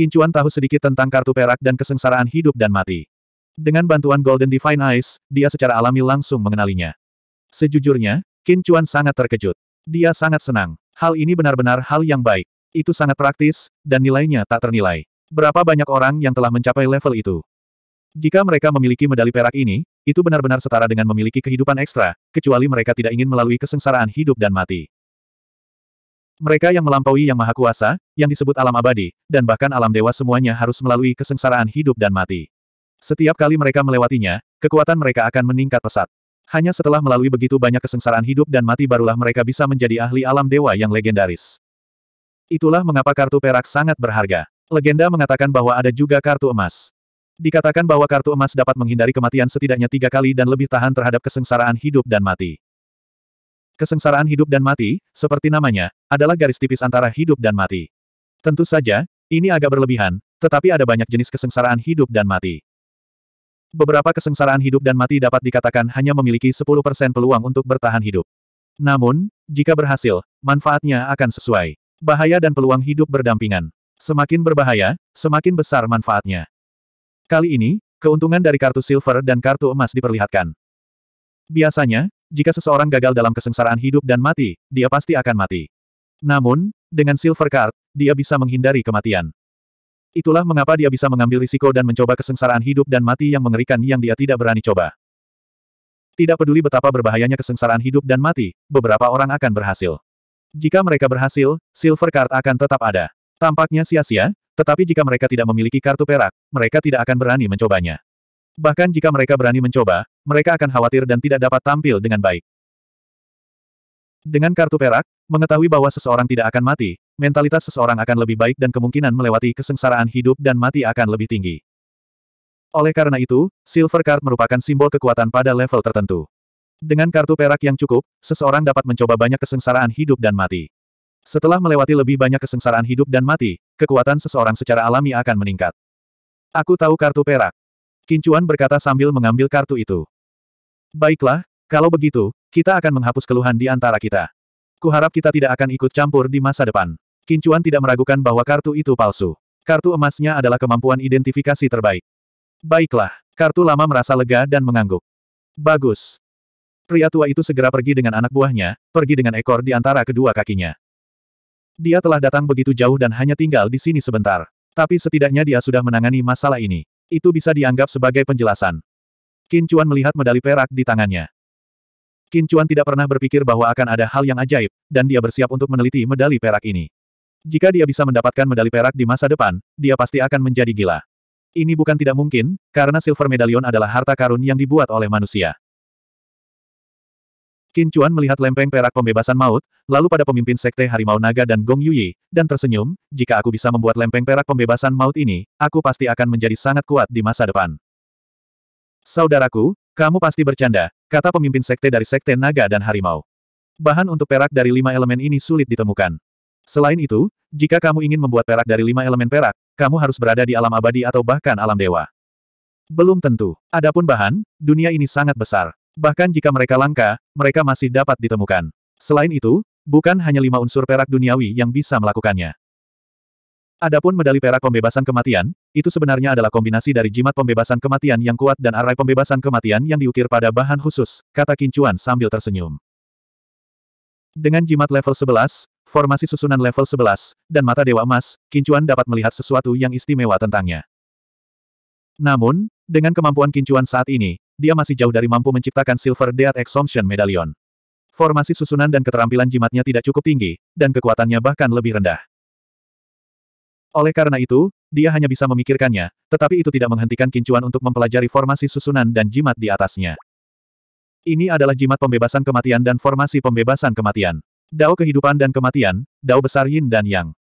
Kincuan tahu sedikit tentang kartu perak dan kesengsaraan hidup dan mati. Dengan bantuan Golden Divine Eyes, dia secara alami langsung mengenalinya. Sejujurnya, Kincuan sangat terkejut. Dia sangat senang. Hal ini benar-benar hal yang baik. Itu sangat praktis, dan nilainya tak ternilai. Berapa banyak orang yang telah mencapai level itu? Jika mereka memiliki medali perak ini, itu benar-benar setara dengan memiliki kehidupan ekstra, kecuali mereka tidak ingin melalui kesengsaraan hidup dan mati. Mereka yang melampaui yang maha kuasa, yang disebut alam abadi, dan bahkan alam dewa semuanya harus melalui kesengsaraan hidup dan mati. Setiap kali mereka melewatinya, kekuatan mereka akan meningkat pesat. Hanya setelah melalui begitu banyak kesengsaraan hidup dan mati barulah mereka bisa menjadi ahli alam dewa yang legendaris. Itulah mengapa kartu perak sangat berharga. Legenda mengatakan bahwa ada juga kartu emas. Dikatakan bahwa kartu emas dapat menghindari kematian setidaknya tiga kali dan lebih tahan terhadap kesengsaraan hidup dan mati. Kesengsaraan hidup dan mati, seperti namanya, adalah garis tipis antara hidup dan mati. Tentu saja, ini agak berlebihan, tetapi ada banyak jenis kesengsaraan hidup dan mati. Beberapa kesengsaraan hidup dan mati dapat dikatakan hanya memiliki 10% peluang untuk bertahan hidup. Namun, jika berhasil, manfaatnya akan sesuai. Bahaya dan peluang hidup berdampingan. Semakin berbahaya, semakin besar manfaatnya. Kali ini, keuntungan dari kartu silver dan kartu emas diperlihatkan. Biasanya, jika seseorang gagal dalam kesengsaraan hidup dan mati, dia pasti akan mati. Namun, dengan Silver Card, dia bisa menghindari kematian. Itulah mengapa dia bisa mengambil risiko dan mencoba kesengsaraan hidup dan mati yang mengerikan yang dia tidak berani coba. Tidak peduli betapa berbahayanya kesengsaraan hidup dan mati, beberapa orang akan berhasil. Jika mereka berhasil, Silver Card akan tetap ada. Tampaknya sia-sia, tetapi jika mereka tidak memiliki kartu perak, mereka tidak akan berani mencobanya. Bahkan jika mereka berani mencoba, mereka akan khawatir dan tidak dapat tampil dengan baik. Dengan kartu perak, mengetahui bahwa seseorang tidak akan mati, mentalitas seseorang akan lebih baik dan kemungkinan melewati kesengsaraan hidup dan mati akan lebih tinggi. Oleh karena itu, Silver Card merupakan simbol kekuatan pada level tertentu. Dengan kartu perak yang cukup, seseorang dapat mencoba banyak kesengsaraan hidup dan mati. Setelah melewati lebih banyak kesengsaraan hidup dan mati, kekuatan seseorang secara alami akan meningkat. Aku tahu kartu perak. Kincuan berkata sambil mengambil kartu itu. Baiklah, kalau begitu, kita akan menghapus keluhan di antara kita. Kuharap kita tidak akan ikut campur di masa depan. Kincuan tidak meragukan bahwa kartu itu palsu. Kartu emasnya adalah kemampuan identifikasi terbaik. Baiklah, kartu lama merasa lega dan mengangguk. Bagus. Pria tua itu segera pergi dengan anak buahnya, pergi dengan ekor di antara kedua kakinya. Dia telah datang begitu jauh dan hanya tinggal di sini sebentar. Tapi setidaknya dia sudah menangani masalah ini. Itu bisa dianggap sebagai penjelasan. Qin Chuan melihat medali perak di tangannya. Qin Chuan tidak pernah berpikir bahwa akan ada hal yang ajaib, dan dia bersiap untuk meneliti medali perak ini. Jika dia bisa mendapatkan medali perak di masa depan, dia pasti akan menjadi gila. Ini bukan tidak mungkin, karena silver medallion adalah harta karun yang dibuat oleh manusia. Qin Chuan melihat lempeng perak pembebasan maut, lalu pada pemimpin sekte Harimau Naga dan Gong Yuyi, dan tersenyum, jika aku bisa membuat lempeng perak pembebasan maut ini, aku pasti akan menjadi sangat kuat di masa depan. Saudaraku, kamu pasti bercanda, kata pemimpin sekte dari sekte Naga dan Harimau. Bahan untuk perak dari lima elemen ini sulit ditemukan. Selain itu, jika kamu ingin membuat perak dari lima elemen perak, kamu harus berada di alam abadi atau bahkan alam dewa. Belum tentu. Adapun bahan, dunia ini sangat besar. Bahkan jika mereka langka, mereka masih dapat ditemukan. Selain itu, bukan hanya lima unsur perak duniawi yang bisa melakukannya. Adapun medali perak pembebasan kematian, itu sebenarnya adalah kombinasi dari jimat pembebasan kematian yang kuat dan arai pembebasan kematian yang diukir pada bahan khusus, kata Kincuan sambil tersenyum. Dengan jimat level 11, formasi susunan level 11, dan mata dewa emas, Kincuan dapat melihat sesuatu yang istimewa tentangnya. Namun, dengan kemampuan Kincuan saat ini, dia masih jauh dari mampu menciptakan Silver Death Exhaustion Medallion. Formasi susunan dan keterampilan jimatnya tidak cukup tinggi, dan kekuatannya bahkan lebih rendah. Oleh karena itu, dia hanya bisa memikirkannya, tetapi itu tidak menghentikan Kincuan untuk mempelajari formasi susunan dan jimat di atasnya. Ini adalah jimat pembebasan kematian dan formasi pembebasan kematian. Dao kehidupan dan kematian, Dao besar Yin dan Yang.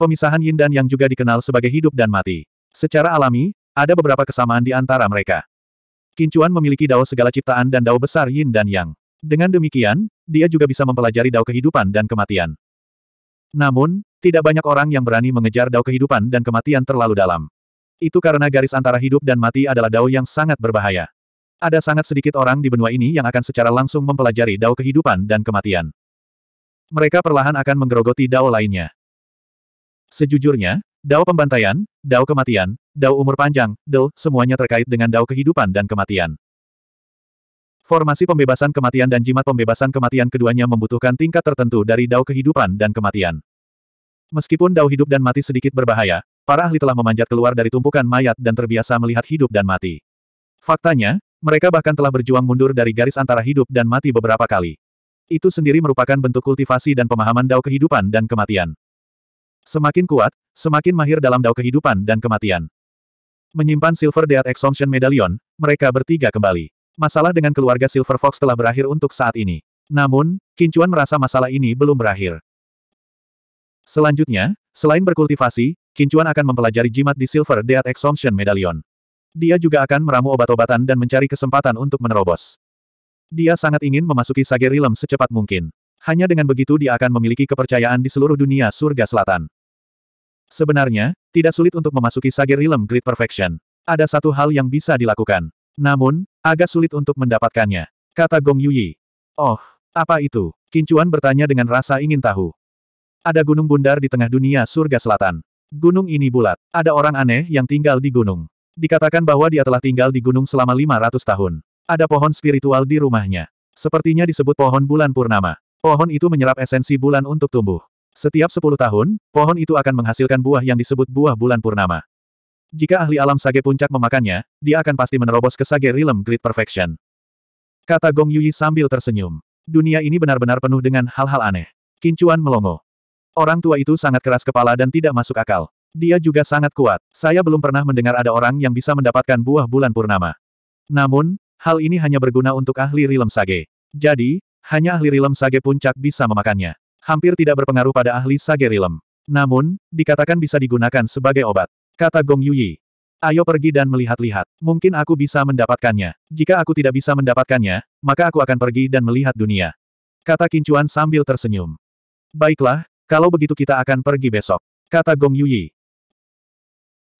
Pemisahan Yin dan Yang juga dikenal sebagai hidup dan mati. Secara alami, ada beberapa kesamaan di antara mereka. Kincuan memiliki dao segala ciptaan dan dao besar yin dan yang. Dengan demikian, dia juga bisa mempelajari dao kehidupan dan kematian. Namun, tidak banyak orang yang berani mengejar dao kehidupan dan kematian terlalu dalam. Itu karena garis antara hidup dan mati adalah dao yang sangat berbahaya. Ada sangat sedikit orang di benua ini yang akan secara langsung mempelajari dao kehidupan dan kematian. Mereka perlahan akan menggerogoti dao lainnya. Sejujurnya, Dao pembantaian, dao kematian, dao umur panjang, del, semuanya terkait dengan dao kehidupan dan kematian. Formasi pembebasan kematian dan jimat pembebasan kematian keduanya membutuhkan tingkat tertentu dari dao kehidupan dan kematian. Meskipun dao hidup dan mati sedikit berbahaya, para ahli telah memanjat keluar dari tumpukan mayat dan terbiasa melihat hidup dan mati. Faktanya, mereka bahkan telah berjuang mundur dari garis antara hidup dan mati beberapa kali. Itu sendiri merupakan bentuk kultivasi dan pemahaman dao kehidupan dan kematian. Semakin kuat, semakin mahir dalam dao kehidupan dan kematian. Menyimpan Silver Death Exemption Medallion, mereka bertiga kembali. Masalah dengan keluarga Silver Fox telah berakhir untuk saat ini. Namun, Kincuan merasa masalah ini belum berakhir. Selanjutnya, selain berkultivasi, Kincuan akan mempelajari jimat di Silver Death Exemption Medallion. Dia juga akan meramu obat-obatan dan mencari kesempatan untuk menerobos. Dia sangat ingin memasuki Sage Realm secepat mungkin. Hanya dengan begitu dia akan memiliki kepercayaan di seluruh dunia surga selatan. Sebenarnya, tidak sulit untuk memasuki Sage Realm Great Perfection. Ada satu hal yang bisa dilakukan. Namun, agak sulit untuk mendapatkannya. Kata Gong Yuyi. Oh, apa itu? Kincuan bertanya dengan rasa ingin tahu. Ada gunung bundar di tengah dunia surga selatan. Gunung ini bulat. Ada orang aneh yang tinggal di gunung. Dikatakan bahwa dia telah tinggal di gunung selama 500 tahun. Ada pohon spiritual di rumahnya. Sepertinya disebut pohon bulan purnama. Pohon itu menyerap esensi bulan untuk tumbuh. Setiap sepuluh tahun, pohon itu akan menghasilkan buah yang disebut buah bulan purnama. Jika ahli alam sage puncak memakannya, dia akan pasti menerobos ke sage realm great perfection. Kata Gong Yui sambil tersenyum. Dunia ini benar-benar penuh dengan hal-hal aneh. Kincuan melongo. Orang tua itu sangat keras kepala dan tidak masuk akal. Dia juga sangat kuat. Saya belum pernah mendengar ada orang yang bisa mendapatkan buah bulan purnama. Namun, hal ini hanya berguna untuk ahli realm sage. Jadi, hanya ahli realm sage puncak bisa memakannya hampir tidak berpengaruh pada ahli Sagerilem. Namun, dikatakan bisa digunakan sebagai obat. Kata Gong Yuyi. Ayo pergi dan melihat-lihat. Mungkin aku bisa mendapatkannya. Jika aku tidak bisa mendapatkannya, maka aku akan pergi dan melihat dunia. Kata Kincuan sambil tersenyum. Baiklah, kalau begitu kita akan pergi besok. Kata Gong Yuyi.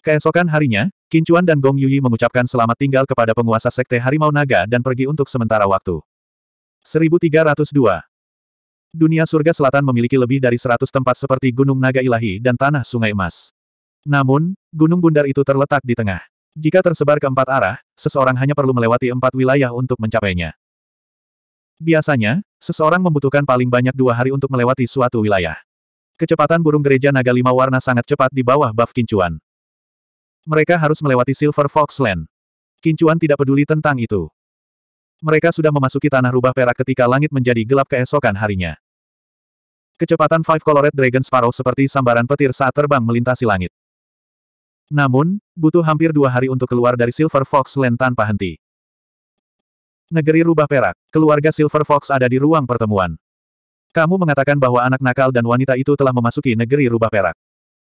Keesokan harinya, Kincuan dan Gong Yuyi mengucapkan selamat tinggal kepada penguasa Sekte Harimau Naga dan pergi untuk sementara waktu. 1302 Dunia surga selatan memiliki lebih dari seratus tempat seperti Gunung Naga Ilahi dan Tanah Sungai Emas. Namun, Gunung Bundar itu terletak di tengah. Jika tersebar ke empat arah, seseorang hanya perlu melewati empat wilayah untuk mencapainya. Biasanya, seseorang membutuhkan paling banyak dua hari untuk melewati suatu wilayah. Kecepatan burung gereja naga lima warna sangat cepat di bawah buff kincuan. Mereka harus melewati Silver Fox Land. Kincuan tidak peduli tentang itu. Mereka sudah memasuki tanah rubah perak ketika langit menjadi gelap keesokan harinya. Kecepatan Five Colored Dragon Sparrow seperti sambaran petir saat terbang melintasi langit. Namun, butuh hampir dua hari untuk keluar dari Silver Fox Land tanpa henti. Negeri Rubah Perak, keluarga Silver Fox ada di ruang pertemuan. Kamu mengatakan bahwa anak nakal dan wanita itu telah memasuki negeri Rubah Perak.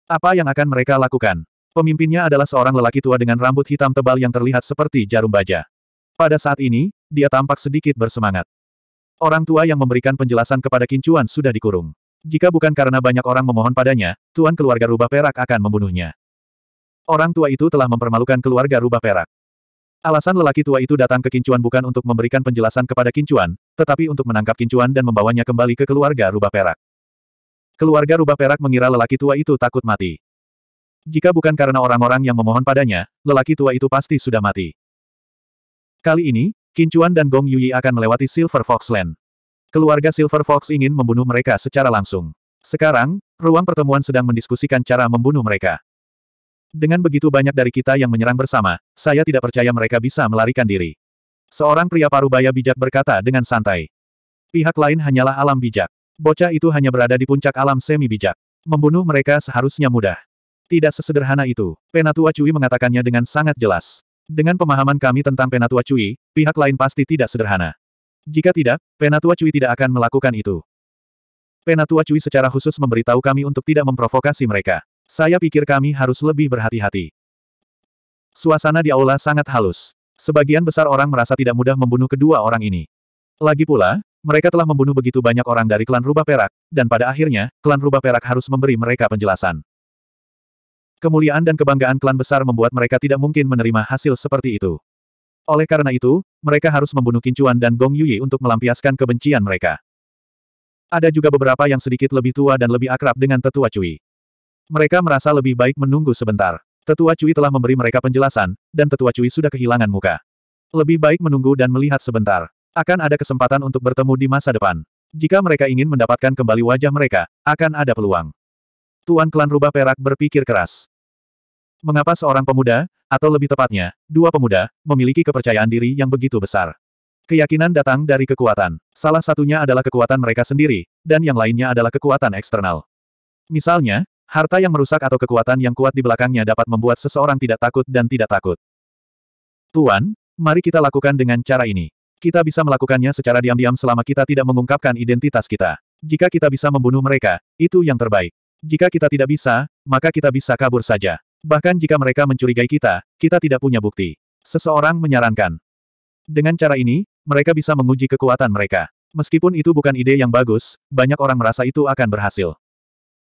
Apa yang akan mereka lakukan? Pemimpinnya adalah seorang lelaki tua dengan rambut hitam tebal yang terlihat seperti jarum baja. Pada saat ini, dia tampak sedikit bersemangat. Orang tua yang memberikan penjelasan kepada Kincuan sudah dikurung. Jika bukan karena banyak orang memohon padanya, tuan keluarga rubah perak akan membunuhnya. Orang tua itu telah mempermalukan keluarga rubah perak. Alasan lelaki tua itu datang ke Kincuan bukan untuk memberikan penjelasan kepada Kincuan, tetapi untuk menangkap Kincuan dan membawanya kembali ke keluarga rubah perak. Keluarga rubah perak mengira lelaki tua itu takut mati. Jika bukan karena orang-orang yang memohon padanya, lelaki tua itu pasti sudah mati. Kali ini, Kincuan dan Gong Yuyi akan melewati Silver Fox Land. Keluarga Silver Fox ingin membunuh mereka secara langsung. Sekarang, ruang pertemuan sedang mendiskusikan cara membunuh mereka. Dengan begitu banyak dari kita yang menyerang bersama, saya tidak percaya mereka bisa melarikan diri. Seorang pria parubaya bijak berkata dengan santai. Pihak lain hanyalah alam bijak. Bocah itu hanya berada di puncak alam semi bijak. Membunuh mereka seharusnya mudah. Tidak sesederhana itu, Penatua Cui mengatakannya dengan sangat jelas. Dengan pemahaman kami tentang Penatua Cui, pihak lain pasti tidak sederhana. Jika tidak, Penatua Cui tidak akan melakukan itu. Penatua Cui secara khusus memberitahu kami untuk tidak memprovokasi mereka. Saya pikir kami harus lebih berhati-hati. Suasana di aula sangat halus. Sebagian besar orang merasa tidak mudah membunuh kedua orang ini. Lagi pula, mereka telah membunuh begitu banyak orang dari klan Rubah Perak, dan pada akhirnya, klan Rubah Perak harus memberi mereka penjelasan. Kemuliaan dan kebanggaan klan besar membuat mereka tidak mungkin menerima hasil seperti itu. Oleh karena itu, mereka harus membunuh Kincuan dan Gong Yuyi untuk melampiaskan kebencian mereka. Ada juga beberapa yang sedikit lebih tua dan lebih akrab dengan tetua Cui. Mereka merasa lebih baik menunggu sebentar. Tetua Cui telah memberi mereka penjelasan, dan tetua Cui sudah kehilangan muka. Lebih baik menunggu dan melihat sebentar. Akan ada kesempatan untuk bertemu di masa depan. Jika mereka ingin mendapatkan kembali wajah mereka, akan ada peluang. Tuan Klan Rubah Perak berpikir keras. Mengapa seorang pemuda, atau lebih tepatnya, dua pemuda, memiliki kepercayaan diri yang begitu besar? Keyakinan datang dari kekuatan. Salah satunya adalah kekuatan mereka sendiri, dan yang lainnya adalah kekuatan eksternal. Misalnya, harta yang merusak atau kekuatan yang kuat di belakangnya dapat membuat seseorang tidak takut dan tidak takut. Tuan, mari kita lakukan dengan cara ini. Kita bisa melakukannya secara diam-diam selama kita tidak mengungkapkan identitas kita. Jika kita bisa membunuh mereka, itu yang terbaik. Jika kita tidak bisa, maka kita bisa kabur saja. Bahkan jika mereka mencurigai kita, kita tidak punya bukti. Seseorang menyarankan. Dengan cara ini, mereka bisa menguji kekuatan mereka. Meskipun itu bukan ide yang bagus, banyak orang merasa itu akan berhasil.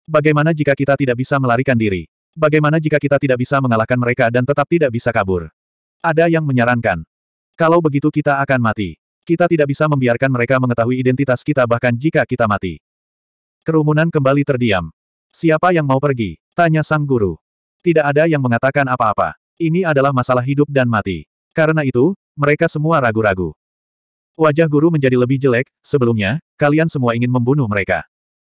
Bagaimana jika kita tidak bisa melarikan diri? Bagaimana jika kita tidak bisa mengalahkan mereka dan tetap tidak bisa kabur? Ada yang menyarankan. Kalau begitu kita akan mati. Kita tidak bisa membiarkan mereka mengetahui identitas kita bahkan jika kita mati. Kerumunan kembali terdiam. Siapa yang mau pergi? Tanya sang guru. Tidak ada yang mengatakan apa-apa. Ini adalah masalah hidup dan mati. Karena itu, mereka semua ragu-ragu. Wajah guru menjadi lebih jelek, sebelumnya, kalian semua ingin membunuh mereka.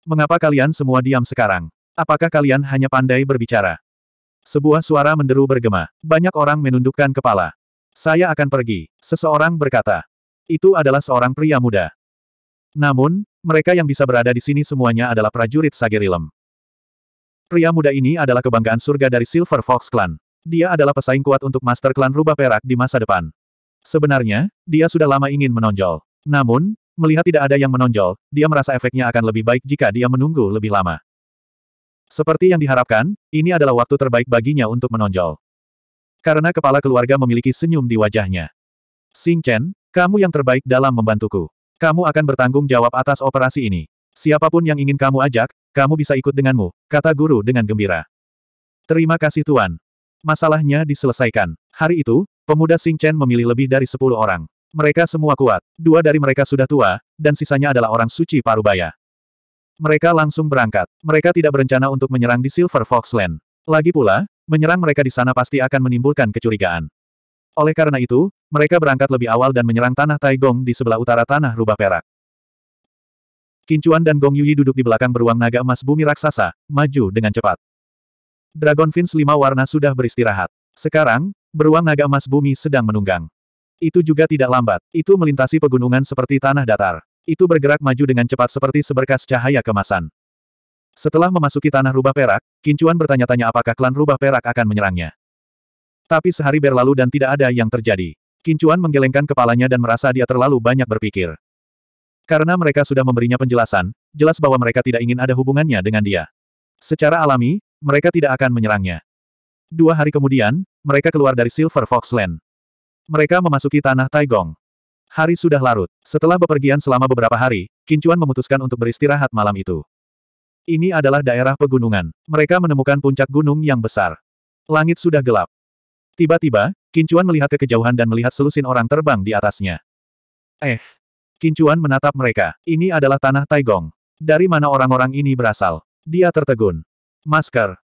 Mengapa kalian semua diam sekarang? Apakah kalian hanya pandai berbicara? Sebuah suara menderu bergema. Banyak orang menundukkan kepala. Saya akan pergi, seseorang berkata. Itu adalah seorang pria muda. Namun, mereka yang bisa berada di sini semuanya adalah prajurit Sagerilem. Pria muda ini adalah kebanggaan surga dari Silver Fox Clan. Dia adalah pesaing kuat untuk Master Clan Rubah Perak di masa depan. Sebenarnya, dia sudah lama ingin menonjol. Namun, melihat tidak ada yang menonjol, dia merasa efeknya akan lebih baik jika dia menunggu lebih lama. Seperti yang diharapkan, ini adalah waktu terbaik baginya untuk menonjol. Karena kepala keluarga memiliki senyum di wajahnya. Sing Chen, kamu yang terbaik dalam membantuku. Kamu akan bertanggung jawab atas operasi ini. Siapapun yang ingin kamu ajak, kamu bisa ikut denganmu, kata guru dengan gembira. Terima kasih Tuan. Masalahnya diselesaikan. Hari itu, pemuda Sing Chen memilih lebih dari sepuluh orang. Mereka semua kuat, dua dari mereka sudah tua, dan sisanya adalah orang suci parubaya. Mereka langsung berangkat. Mereka tidak berencana untuk menyerang di Silver Fox Foxland. Lagi pula, menyerang mereka di sana pasti akan menimbulkan kecurigaan. Oleh karena itu, mereka berangkat lebih awal dan menyerang tanah Taigong di sebelah utara tanah Rubah Perak. Kincuan dan Gong Yuyi duduk di belakang beruang naga emas bumi raksasa, maju dengan cepat. Dragon Fins lima warna sudah beristirahat. Sekarang, beruang naga emas bumi sedang menunggang. Itu juga tidak lambat, itu melintasi pegunungan seperti tanah datar. Itu bergerak maju dengan cepat seperti seberkas cahaya kemasan. Setelah memasuki tanah rubah perak, Kincuan bertanya-tanya apakah klan rubah perak akan menyerangnya. Tapi sehari berlalu dan tidak ada yang terjadi. Kincuan menggelengkan kepalanya dan merasa dia terlalu banyak berpikir. Karena mereka sudah memberinya penjelasan, jelas bahwa mereka tidak ingin ada hubungannya dengan dia. Secara alami, mereka tidak akan menyerangnya. Dua hari kemudian, mereka keluar dari Silver Fox Land. Mereka memasuki tanah Taigong. Hari sudah larut. Setelah bepergian selama beberapa hari, Kincuan memutuskan untuk beristirahat malam itu. Ini adalah daerah pegunungan. Mereka menemukan puncak gunung yang besar. Langit sudah gelap. Tiba-tiba, Kincuan melihat ke kejauhan dan melihat selusin orang terbang di atasnya. Eh, Kincuan menatap mereka. Ini adalah tanah Taigong. Dari mana orang-orang ini berasal? Dia tertegun. Masker.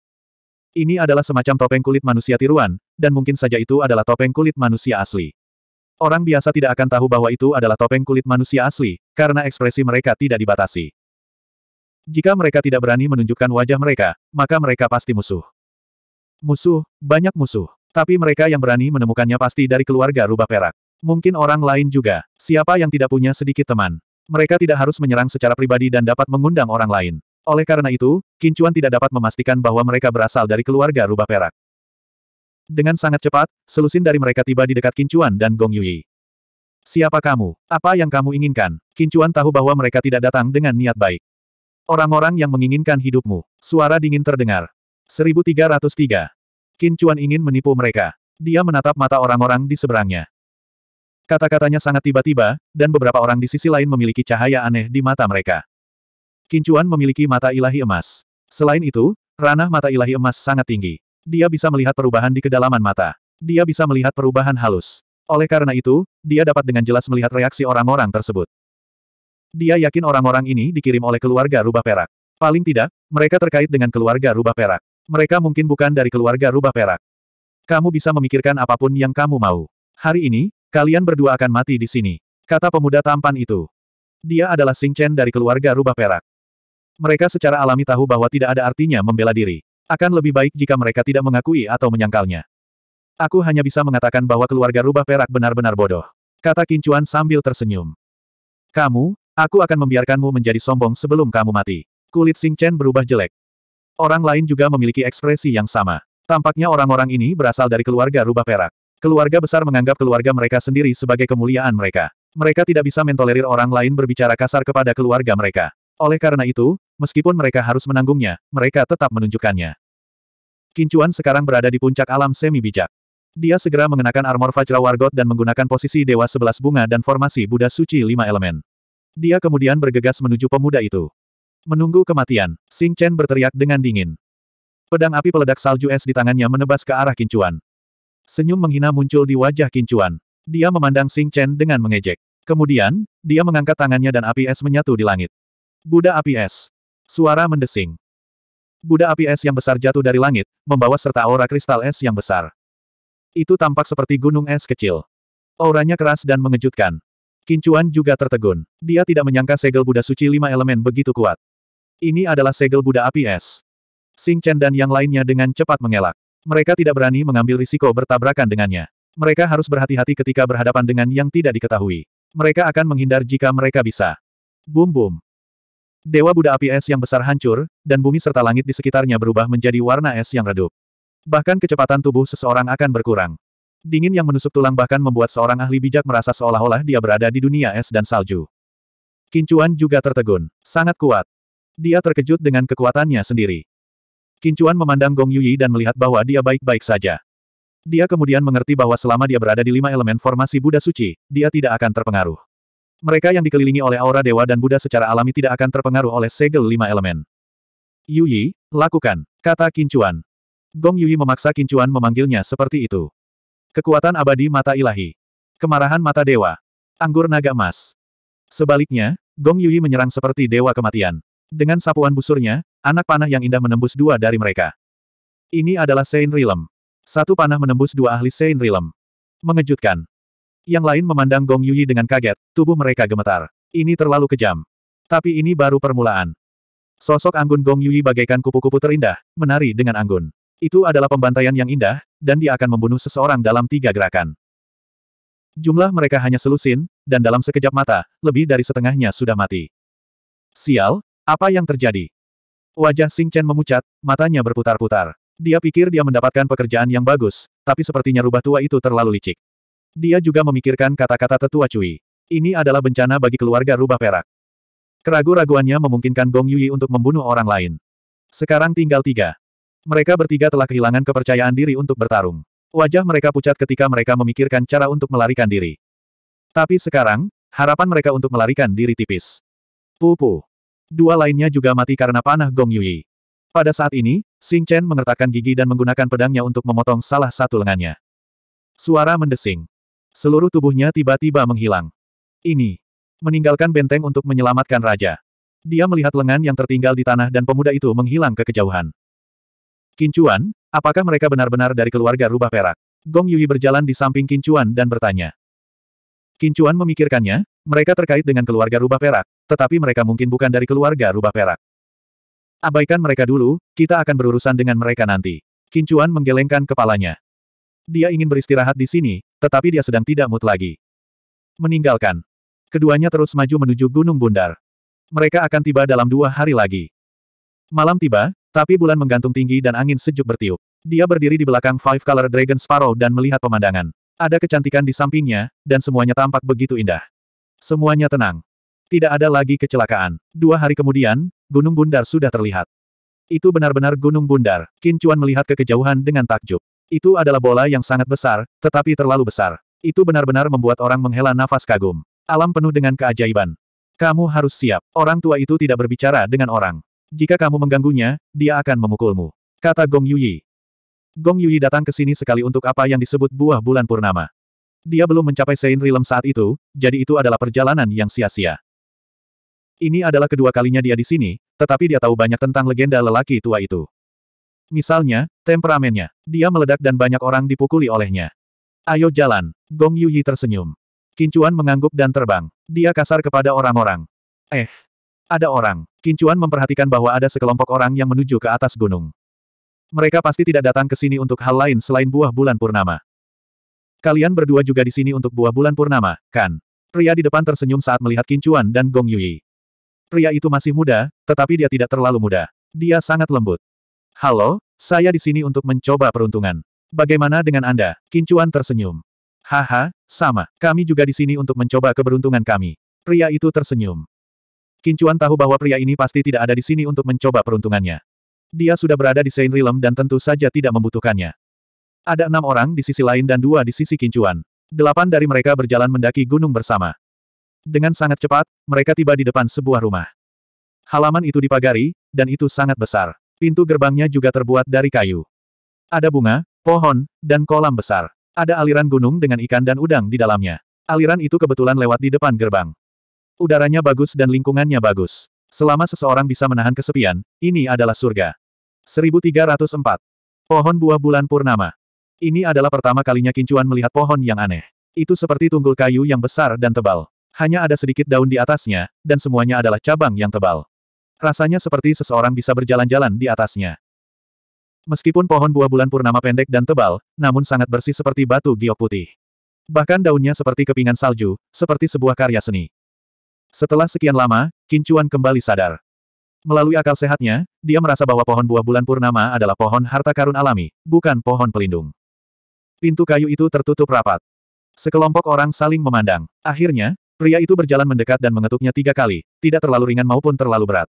Ini adalah semacam topeng kulit manusia tiruan, dan mungkin saja itu adalah topeng kulit manusia asli. Orang biasa tidak akan tahu bahwa itu adalah topeng kulit manusia asli, karena ekspresi mereka tidak dibatasi. Jika mereka tidak berani menunjukkan wajah mereka, maka mereka pasti musuh. Musuh, banyak musuh. Tapi mereka yang berani menemukannya pasti dari keluarga rubah perak. Mungkin orang lain juga. Siapa yang tidak punya sedikit teman? Mereka tidak harus menyerang secara pribadi dan dapat mengundang orang lain. Oleh karena itu, Kincuan tidak dapat memastikan bahwa mereka berasal dari keluarga rubah perak. Dengan sangat cepat, selusin dari mereka tiba di dekat Kincuan dan Gong Yui. Siapa kamu? Apa yang kamu inginkan? Kincuan tahu bahwa mereka tidak datang dengan niat baik. Orang-orang yang menginginkan hidupmu. Suara dingin terdengar. 1303. Kincuan ingin menipu mereka. Dia menatap mata orang-orang di seberangnya. Kata-katanya sangat tiba-tiba, dan beberapa orang di sisi lain memiliki cahaya aneh di mata mereka. Kincuan memiliki mata ilahi emas. Selain itu, ranah mata ilahi emas sangat tinggi. Dia bisa melihat perubahan di kedalaman mata. Dia bisa melihat perubahan halus. Oleh karena itu, dia dapat dengan jelas melihat reaksi orang-orang tersebut. Dia yakin orang-orang ini dikirim oleh keluarga rubah perak. Paling tidak, mereka terkait dengan keluarga rubah perak. Mereka mungkin bukan dari keluarga rubah perak. Kamu bisa memikirkan apapun yang kamu mau. Hari ini, Kalian berdua akan mati di sini, kata pemuda tampan itu. Dia adalah Sing Chen dari keluarga rubah perak. Mereka secara alami tahu bahwa tidak ada artinya membela diri. Akan lebih baik jika mereka tidak mengakui atau menyangkalnya. Aku hanya bisa mengatakan bahwa keluarga rubah perak benar-benar bodoh. Kata Kincuan sambil tersenyum. Kamu, aku akan membiarkanmu menjadi sombong sebelum kamu mati. Kulit Sing Chen berubah jelek. Orang lain juga memiliki ekspresi yang sama. Tampaknya orang-orang ini berasal dari keluarga rubah perak. Keluarga besar menganggap keluarga mereka sendiri sebagai kemuliaan mereka. Mereka tidak bisa mentolerir orang lain berbicara kasar kepada keluarga mereka. Oleh karena itu, meskipun mereka harus menanggungnya, mereka tetap menunjukkannya. Kincuan sekarang berada di puncak alam semi bijak. Dia segera mengenakan armor Fajra Wargot dan menggunakan posisi Dewa Sebelas Bunga dan formasi Buddha Suci Lima Elemen. Dia kemudian bergegas menuju pemuda itu. Menunggu kematian, Sing Chen berteriak dengan dingin. Pedang api peledak salju es di tangannya menebas ke arah Kincuan. Senyum menghina muncul di wajah Kincuan. Dia memandang Sing Chen dengan mengejek. Kemudian, dia mengangkat tangannya dan api es menyatu di langit. Buddha api es. Suara mendesing. Buddha api es yang besar jatuh dari langit, membawa serta aura kristal es yang besar. Itu tampak seperti gunung es kecil. Auranya keras dan mengejutkan. Kincuan juga tertegun. Dia tidak menyangka segel Buddha suci lima elemen begitu kuat. Ini adalah segel Buddha api es. Sing Chen dan yang lainnya dengan cepat mengelak. Mereka tidak berani mengambil risiko bertabrakan dengannya. Mereka harus berhati-hati ketika berhadapan dengan yang tidak diketahui. Mereka akan menghindar jika mereka bisa. Bum bum. Dewa Buddha api es yang besar hancur, dan bumi serta langit di sekitarnya berubah menjadi warna es yang redup. Bahkan kecepatan tubuh seseorang akan berkurang. Dingin yang menusuk tulang bahkan membuat seorang ahli bijak merasa seolah-olah dia berada di dunia es dan salju. Kincuan juga tertegun. Sangat kuat. Dia terkejut dengan kekuatannya sendiri. Kincuan memandang Gong Yuyi dan melihat bahwa dia baik-baik saja. Dia kemudian mengerti bahwa selama dia berada di lima elemen formasi Buddha suci, dia tidak akan terpengaruh. Mereka yang dikelilingi oleh aura dewa dan Buddha secara alami tidak akan terpengaruh oleh segel lima elemen. Yuyi, lakukan, kata Kincuan. Gong Yuyi memaksa Kincuan memanggilnya seperti itu. Kekuatan abadi mata ilahi. Kemarahan mata dewa. Anggur naga emas. Sebaliknya, Gong Yuyi menyerang seperti dewa kematian. Dengan sapuan busurnya, Anak panah yang indah menembus dua dari mereka. Ini adalah Sein Rilem. Satu panah menembus dua ahli Sein Rilem. Mengejutkan. Yang lain memandang Gong Yuyi dengan kaget, tubuh mereka gemetar. Ini terlalu kejam. Tapi ini baru permulaan. Sosok anggun Gong Yuyi bagaikan kupu-kupu terindah, menari dengan anggun. Itu adalah pembantaian yang indah, dan dia akan membunuh seseorang dalam tiga gerakan. Jumlah mereka hanya selusin, dan dalam sekejap mata, lebih dari setengahnya sudah mati. Sial, apa yang terjadi? Wajah Sing Chen memucat, matanya berputar-putar. Dia pikir dia mendapatkan pekerjaan yang bagus, tapi sepertinya rubah tua itu terlalu licik. Dia juga memikirkan kata-kata tetua Cui. Ini adalah bencana bagi keluarga rubah perak. Keragu-raguannya memungkinkan Gong Yui untuk membunuh orang lain. Sekarang tinggal tiga. Mereka bertiga telah kehilangan kepercayaan diri untuk bertarung. Wajah mereka pucat ketika mereka memikirkan cara untuk melarikan diri. Tapi sekarang, harapan mereka untuk melarikan diri tipis. Pupu. Dua lainnya juga mati karena panah Gong Yui. Pada saat ini, Xing Chen mengertakkan gigi dan menggunakan pedangnya untuk memotong salah satu lengannya. Suara mendesing. Seluruh tubuhnya tiba-tiba menghilang. Ini. Meninggalkan benteng untuk menyelamatkan raja. Dia melihat lengan yang tertinggal di tanah dan pemuda itu menghilang ke kejauhan. Kincuan, apakah mereka benar-benar dari keluarga rubah perak? Gong Yui berjalan di samping Kincuan dan bertanya. Kincuan memikirkannya, mereka terkait dengan keluarga rubah perak, tetapi mereka mungkin bukan dari keluarga rubah perak. Abaikan mereka dulu, kita akan berurusan dengan mereka nanti. Kincuan menggelengkan kepalanya. Dia ingin beristirahat di sini, tetapi dia sedang tidak mood lagi. Meninggalkan. Keduanya terus maju menuju Gunung Bundar. Mereka akan tiba dalam dua hari lagi. Malam tiba, tapi bulan menggantung tinggi dan angin sejuk bertiup. Dia berdiri di belakang Five Color Dragon Sparrow dan melihat pemandangan. Ada kecantikan di sampingnya, dan semuanya tampak begitu indah. Semuanya tenang. Tidak ada lagi kecelakaan. Dua hari kemudian, Gunung Bundar sudah terlihat. Itu benar-benar Gunung Bundar. Qin Chuan melihat ke kejauhan dengan takjub. Itu adalah bola yang sangat besar, tetapi terlalu besar. Itu benar-benar membuat orang menghela nafas kagum. Alam penuh dengan keajaiban. Kamu harus siap. Orang tua itu tidak berbicara dengan orang. Jika kamu mengganggunya, dia akan memukulmu. Kata Gong Yuyi. Gong Yuyi datang ke sini sekali untuk apa yang disebut buah bulan purnama. Dia belum mencapai Sein Rilem saat itu, jadi itu adalah perjalanan yang sia-sia. Ini adalah kedua kalinya dia di sini, tetapi dia tahu banyak tentang legenda lelaki tua itu. Misalnya, temperamennya. Dia meledak dan banyak orang dipukuli olehnya. Ayo jalan. Gong Yuyi tersenyum. Kincuan mengangguk dan terbang. Dia kasar kepada orang-orang. Eh. Ada orang. Kincuan memperhatikan bahwa ada sekelompok orang yang menuju ke atas gunung. Mereka pasti tidak datang ke sini untuk hal lain selain buah bulan purnama. Kalian berdua juga di sini untuk buah bulan purnama, kan? Pria di depan tersenyum saat melihat Kincuan dan Gong Yuyi. Pria itu masih muda, tetapi dia tidak terlalu muda. Dia sangat lembut. Halo, saya di sini untuk mencoba peruntungan. Bagaimana dengan Anda? Kincuan tersenyum. Haha, sama. Kami juga di sini untuk mencoba keberuntungan kami. Pria itu tersenyum. Kincuan tahu bahwa pria ini pasti tidak ada di sini untuk mencoba peruntungannya. Dia sudah berada di Saint Realm dan tentu saja tidak membutuhkannya. Ada enam orang di sisi lain dan dua di sisi Kincuan. Delapan dari mereka berjalan mendaki gunung bersama. Dengan sangat cepat, mereka tiba di depan sebuah rumah. Halaman itu dipagari, dan itu sangat besar. Pintu gerbangnya juga terbuat dari kayu. Ada bunga, pohon, dan kolam besar. Ada aliran gunung dengan ikan dan udang di dalamnya. Aliran itu kebetulan lewat di depan gerbang. Udaranya bagus dan lingkungannya bagus. Selama seseorang bisa menahan kesepian, ini adalah surga. 1304. Pohon buah bulan purnama. Ini adalah pertama kalinya Kincuan melihat pohon yang aneh. Itu seperti tunggul kayu yang besar dan tebal. Hanya ada sedikit daun di atasnya, dan semuanya adalah cabang yang tebal. Rasanya seperti seseorang bisa berjalan-jalan di atasnya. Meskipun pohon buah bulan purnama pendek dan tebal, namun sangat bersih seperti batu giok putih. Bahkan daunnya seperti kepingan salju, seperti sebuah karya seni. Setelah sekian lama, Kincuan kembali sadar. Melalui akal sehatnya, dia merasa bahwa pohon buah bulan purnama adalah pohon harta karun alami, bukan pohon pelindung. Pintu kayu itu tertutup rapat. Sekelompok orang saling memandang. Akhirnya, Pria itu berjalan mendekat dan mengetuknya tiga kali, tidak terlalu ringan maupun terlalu berat.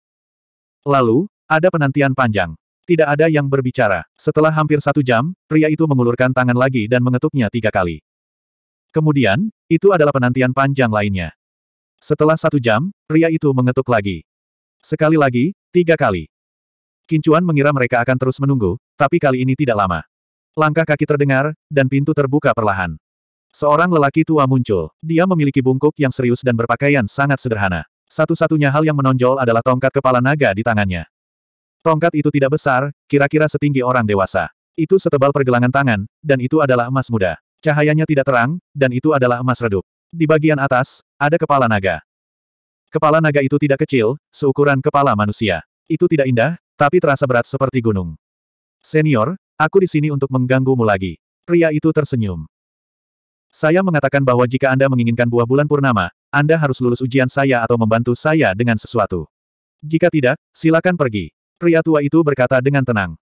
Lalu, ada penantian panjang. Tidak ada yang berbicara. Setelah hampir satu jam, pria itu mengulurkan tangan lagi dan mengetuknya tiga kali. Kemudian, itu adalah penantian panjang lainnya. Setelah satu jam, pria itu mengetuk lagi. Sekali lagi, tiga kali. Kincuan mengira mereka akan terus menunggu, tapi kali ini tidak lama. Langkah kaki terdengar, dan pintu terbuka perlahan. Seorang lelaki tua muncul. Dia memiliki bungkuk yang serius dan berpakaian sangat sederhana. Satu-satunya hal yang menonjol adalah tongkat kepala naga di tangannya. Tongkat itu tidak besar, kira-kira setinggi orang dewasa. Itu setebal pergelangan tangan, dan itu adalah emas muda. Cahayanya tidak terang, dan itu adalah emas redup. Di bagian atas, ada kepala naga. Kepala naga itu tidak kecil, seukuran kepala manusia. Itu tidak indah, tapi terasa berat seperti gunung. Senior, aku di sini untuk mengganggumu lagi. Pria itu tersenyum. Saya mengatakan bahwa jika Anda menginginkan buah bulan purnama, Anda harus lulus ujian saya atau membantu saya dengan sesuatu. Jika tidak, silakan pergi. Pria tua itu berkata dengan tenang.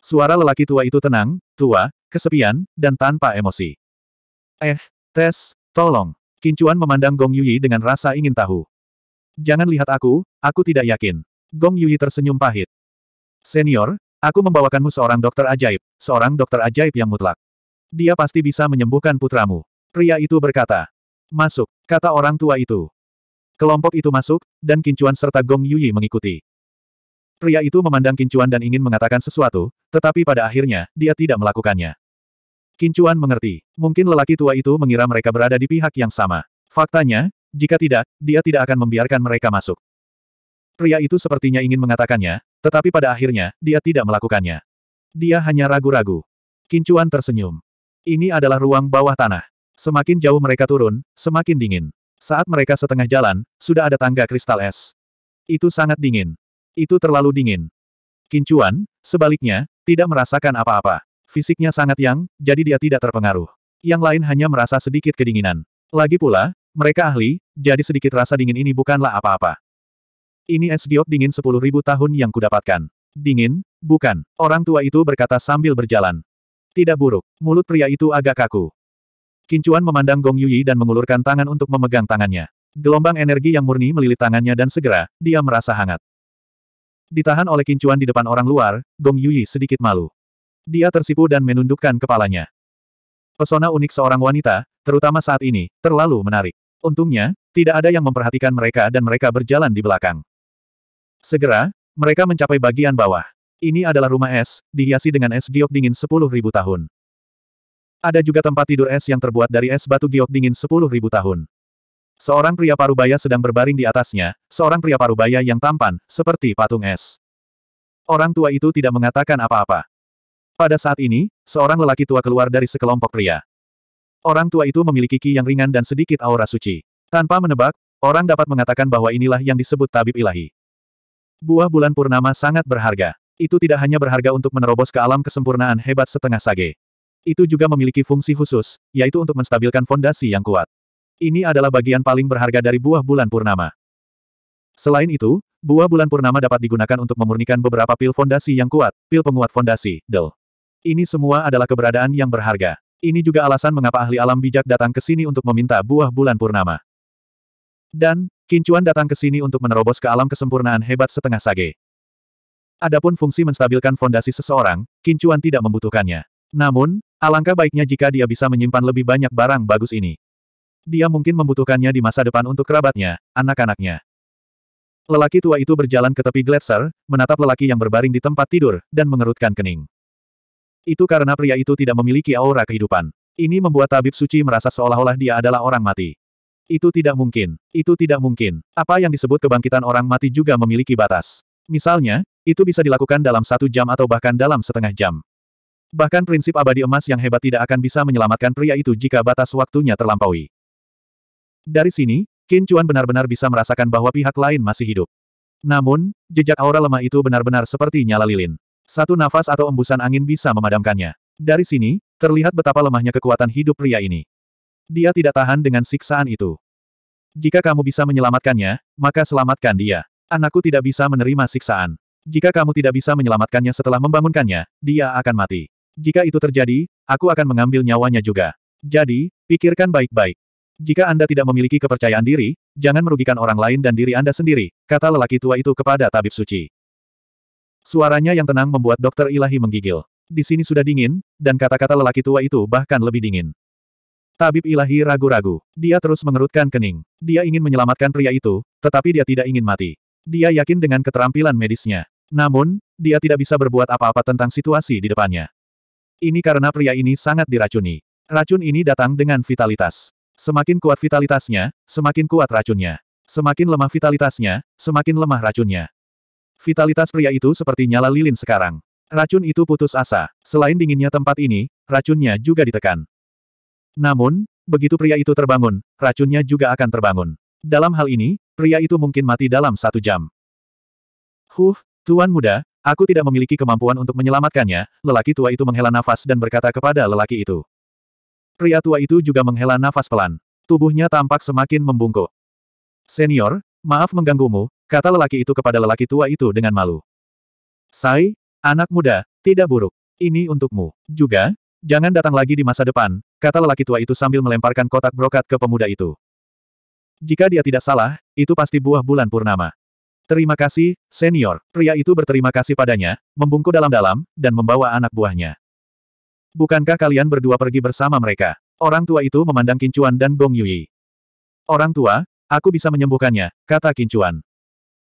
Suara lelaki tua itu tenang, tua, kesepian, dan tanpa emosi. Eh, Tes, tolong. Kincuan memandang Gong Yuyi dengan rasa ingin tahu. Jangan lihat aku, aku tidak yakin. Gong Yuyi tersenyum pahit. Senior, aku membawakanmu seorang dokter ajaib, seorang dokter ajaib yang mutlak. Dia pasti bisa menyembuhkan putramu. Pria itu berkata. Masuk, kata orang tua itu. Kelompok itu masuk, dan Kincuan serta Gong Yuyi mengikuti. Pria itu memandang Kincuan dan ingin mengatakan sesuatu, tetapi pada akhirnya, dia tidak melakukannya. Kincuan mengerti. Mungkin lelaki tua itu mengira mereka berada di pihak yang sama. Faktanya, jika tidak, dia tidak akan membiarkan mereka masuk. Pria itu sepertinya ingin mengatakannya, tetapi pada akhirnya, dia tidak melakukannya. Dia hanya ragu-ragu. Kincuan tersenyum. Ini adalah ruang bawah tanah. Semakin jauh mereka turun, semakin dingin. Saat mereka setengah jalan, sudah ada tangga kristal es. Itu sangat dingin. Itu terlalu dingin. Kincuan, sebaliknya, tidak merasakan apa-apa. Fisiknya sangat yang, jadi dia tidak terpengaruh. Yang lain hanya merasa sedikit kedinginan. Lagi pula, mereka ahli, jadi sedikit rasa dingin ini bukanlah apa-apa. Ini es giok dingin 10.000 tahun yang kudapatkan. Dingin, bukan. Orang tua itu berkata sambil berjalan. Tidak buruk. Mulut pria itu agak kaku. Kincuan memandang Gong Yuyi dan mengulurkan tangan untuk memegang tangannya. Gelombang energi yang murni melilit tangannya dan segera, dia merasa hangat. Ditahan oleh Kincuan di depan orang luar, Gong Yuyi sedikit malu. Dia tersipu dan menundukkan kepalanya. Pesona unik seorang wanita, terutama saat ini, terlalu menarik. Untungnya, tidak ada yang memperhatikan mereka dan mereka berjalan di belakang. Segera, mereka mencapai bagian bawah. Ini adalah rumah es, dihiasi dengan es giok dingin 10.000 tahun. Ada juga tempat tidur es yang terbuat dari es batu giok dingin 10.000 tahun. Seorang pria parubaya sedang berbaring di atasnya, seorang pria parubaya yang tampan, seperti patung es. Orang tua itu tidak mengatakan apa-apa. Pada saat ini, seorang lelaki tua keluar dari sekelompok pria. Orang tua itu memiliki ki yang ringan dan sedikit aura suci. Tanpa menebak, orang dapat mengatakan bahwa inilah yang disebut tabib ilahi. Buah bulan purnama sangat berharga. Itu tidak hanya berharga untuk menerobos ke alam kesempurnaan hebat setengah sage. Itu juga memiliki fungsi khusus, yaitu untuk menstabilkan fondasi yang kuat. Ini adalah bagian paling berharga dari buah bulan purnama. Selain itu, buah bulan purnama dapat digunakan untuk memurnikan beberapa pil fondasi yang kuat, pil penguat fondasi, del. Ini semua adalah keberadaan yang berharga. Ini juga alasan mengapa ahli alam bijak datang ke sini untuk meminta buah bulan purnama. Dan, Kincuan datang ke sini untuk menerobos ke alam kesempurnaan hebat setengah sage. Adapun fungsi menstabilkan fondasi seseorang, Kincuan tidak membutuhkannya. Namun, alangkah baiknya jika dia bisa menyimpan lebih banyak barang bagus ini. Dia mungkin membutuhkannya di masa depan untuk kerabatnya, anak-anaknya. Lelaki tua itu berjalan ke tepi gletser, menatap lelaki yang berbaring di tempat tidur, dan mengerutkan kening. Itu karena pria itu tidak memiliki aura kehidupan. Ini membuat tabib suci merasa seolah-olah dia adalah orang mati. Itu tidak mungkin. Itu tidak mungkin. Apa yang disebut kebangkitan orang mati juga memiliki batas. Misalnya, itu bisa dilakukan dalam satu jam atau bahkan dalam setengah jam. Bahkan prinsip abadi emas yang hebat tidak akan bisa menyelamatkan pria itu jika batas waktunya terlampaui. Dari sini, Qin Chuan benar-benar bisa merasakan bahwa pihak lain masih hidup. Namun, jejak aura lemah itu benar-benar seperti nyala lilin. Satu nafas atau embusan angin bisa memadamkannya. Dari sini, terlihat betapa lemahnya kekuatan hidup pria ini. Dia tidak tahan dengan siksaan itu. Jika kamu bisa menyelamatkannya, maka selamatkan dia. Anakku tidak bisa menerima siksaan. Jika kamu tidak bisa menyelamatkannya setelah membangunkannya, dia akan mati. Jika itu terjadi, aku akan mengambil nyawanya juga. Jadi, pikirkan baik-baik. Jika Anda tidak memiliki kepercayaan diri, jangan merugikan orang lain dan diri Anda sendiri, kata lelaki tua itu kepada tabib suci. Suaranya yang tenang membuat dokter ilahi menggigil. Di sini sudah dingin, dan kata-kata lelaki tua itu bahkan lebih dingin. Tabib ilahi ragu-ragu. Dia terus mengerutkan kening. Dia ingin menyelamatkan pria itu, tetapi dia tidak ingin mati. Dia yakin dengan keterampilan medisnya. Namun, dia tidak bisa berbuat apa-apa tentang situasi di depannya. Ini karena pria ini sangat diracuni. Racun ini datang dengan vitalitas. Semakin kuat vitalitasnya, semakin kuat racunnya. Semakin lemah vitalitasnya, semakin lemah racunnya. Vitalitas pria itu seperti nyala lilin sekarang. Racun itu putus asa. Selain dinginnya tempat ini, racunnya juga ditekan. Namun, begitu pria itu terbangun, racunnya juga akan terbangun. Dalam hal ini, pria itu mungkin mati dalam satu jam. Huh, Tuan muda, aku tidak memiliki kemampuan untuk menyelamatkannya, lelaki tua itu menghela nafas dan berkata kepada lelaki itu. Pria tua itu juga menghela nafas pelan. Tubuhnya tampak semakin membungkuk. Senior, maaf mengganggumu, kata lelaki itu kepada lelaki tua itu dengan malu. Sai, anak muda, tidak buruk. Ini untukmu. Juga, jangan datang lagi di masa depan, kata lelaki tua itu sambil melemparkan kotak brokat ke pemuda itu. Jika dia tidak salah, itu pasti buah bulan purnama. Terima kasih, senior. Pria itu berterima kasih padanya, membungkuk dalam-dalam, dan membawa anak buahnya. Bukankah kalian berdua pergi bersama mereka? Orang tua itu memandang Kincuan dan Gong Yui. Orang tua, aku bisa menyembuhkannya, kata Kincuan.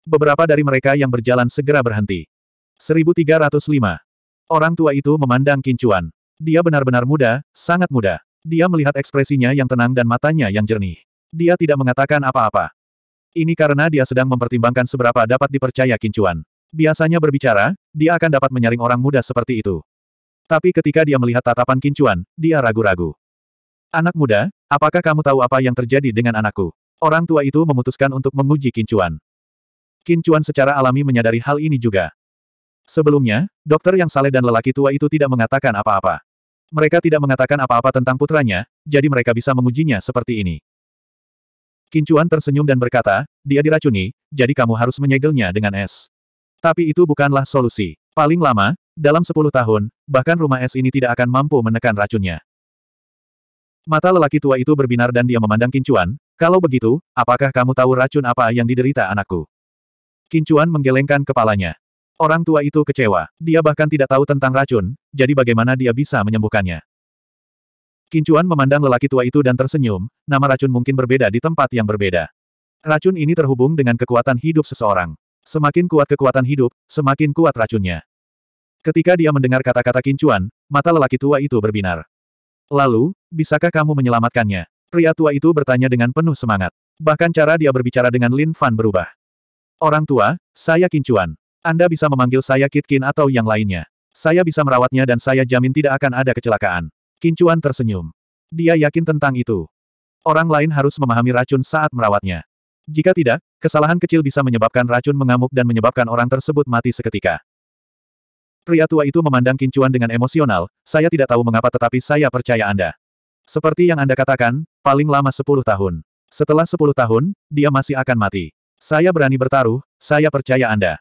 Beberapa dari mereka yang berjalan segera berhenti. 1305. Orang tua itu memandang Kincuan. Dia benar-benar muda, sangat muda. Dia melihat ekspresinya yang tenang dan matanya yang jernih. Dia tidak mengatakan apa-apa. Ini karena dia sedang mempertimbangkan seberapa dapat dipercaya Kincuan. Biasanya berbicara, dia akan dapat menyaring orang muda seperti itu. Tapi ketika dia melihat tatapan Kincuan, dia ragu-ragu. Anak muda, apakah kamu tahu apa yang terjadi dengan anakku? Orang tua itu memutuskan untuk menguji Kincuan. Kincuan secara alami menyadari hal ini juga. Sebelumnya, dokter yang saleh dan lelaki tua itu tidak mengatakan apa-apa. Mereka tidak mengatakan apa-apa tentang putranya, jadi mereka bisa mengujinya seperti ini. Kincuan tersenyum dan berkata, dia diracuni, jadi kamu harus menyegelnya dengan es. Tapi itu bukanlah solusi. Paling lama, dalam sepuluh tahun, bahkan rumah es ini tidak akan mampu menekan racunnya. Mata lelaki tua itu berbinar dan dia memandang Kincuan, kalau begitu, apakah kamu tahu racun apa yang diderita anakku? Kincuan menggelengkan kepalanya. Orang tua itu kecewa, dia bahkan tidak tahu tentang racun, jadi bagaimana dia bisa menyembuhkannya. Kincuan memandang lelaki tua itu dan tersenyum, nama racun mungkin berbeda di tempat yang berbeda. Racun ini terhubung dengan kekuatan hidup seseorang. Semakin kuat kekuatan hidup, semakin kuat racunnya. Ketika dia mendengar kata-kata Kincuan, mata lelaki tua itu berbinar. Lalu, bisakah kamu menyelamatkannya? Pria tua itu bertanya dengan penuh semangat. Bahkan cara dia berbicara dengan Lin Fan berubah. Orang tua, saya Kincuan. Anda bisa memanggil saya Kitkin atau yang lainnya. Saya bisa merawatnya dan saya jamin tidak akan ada kecelakaan. Kincuan tersenyum. Dia yakin tentang itu. Orang lain harus memahami racun saat merawatnya. Jika tidak, kesalahan kecil bisa menyebabkan racun mengamuk dan menyebabkan orang tersebut mati seketika. Pria tua itu memandang Kincuan dengan emosional, saya tidak tahu mengapa tetapi saya percaya Anda. Seperti yang Anda katakan, paling lama 10 tahun. Setelah 10 tahun, dia masih akan mati. Saya berani bertaruh, saya percaya Anda.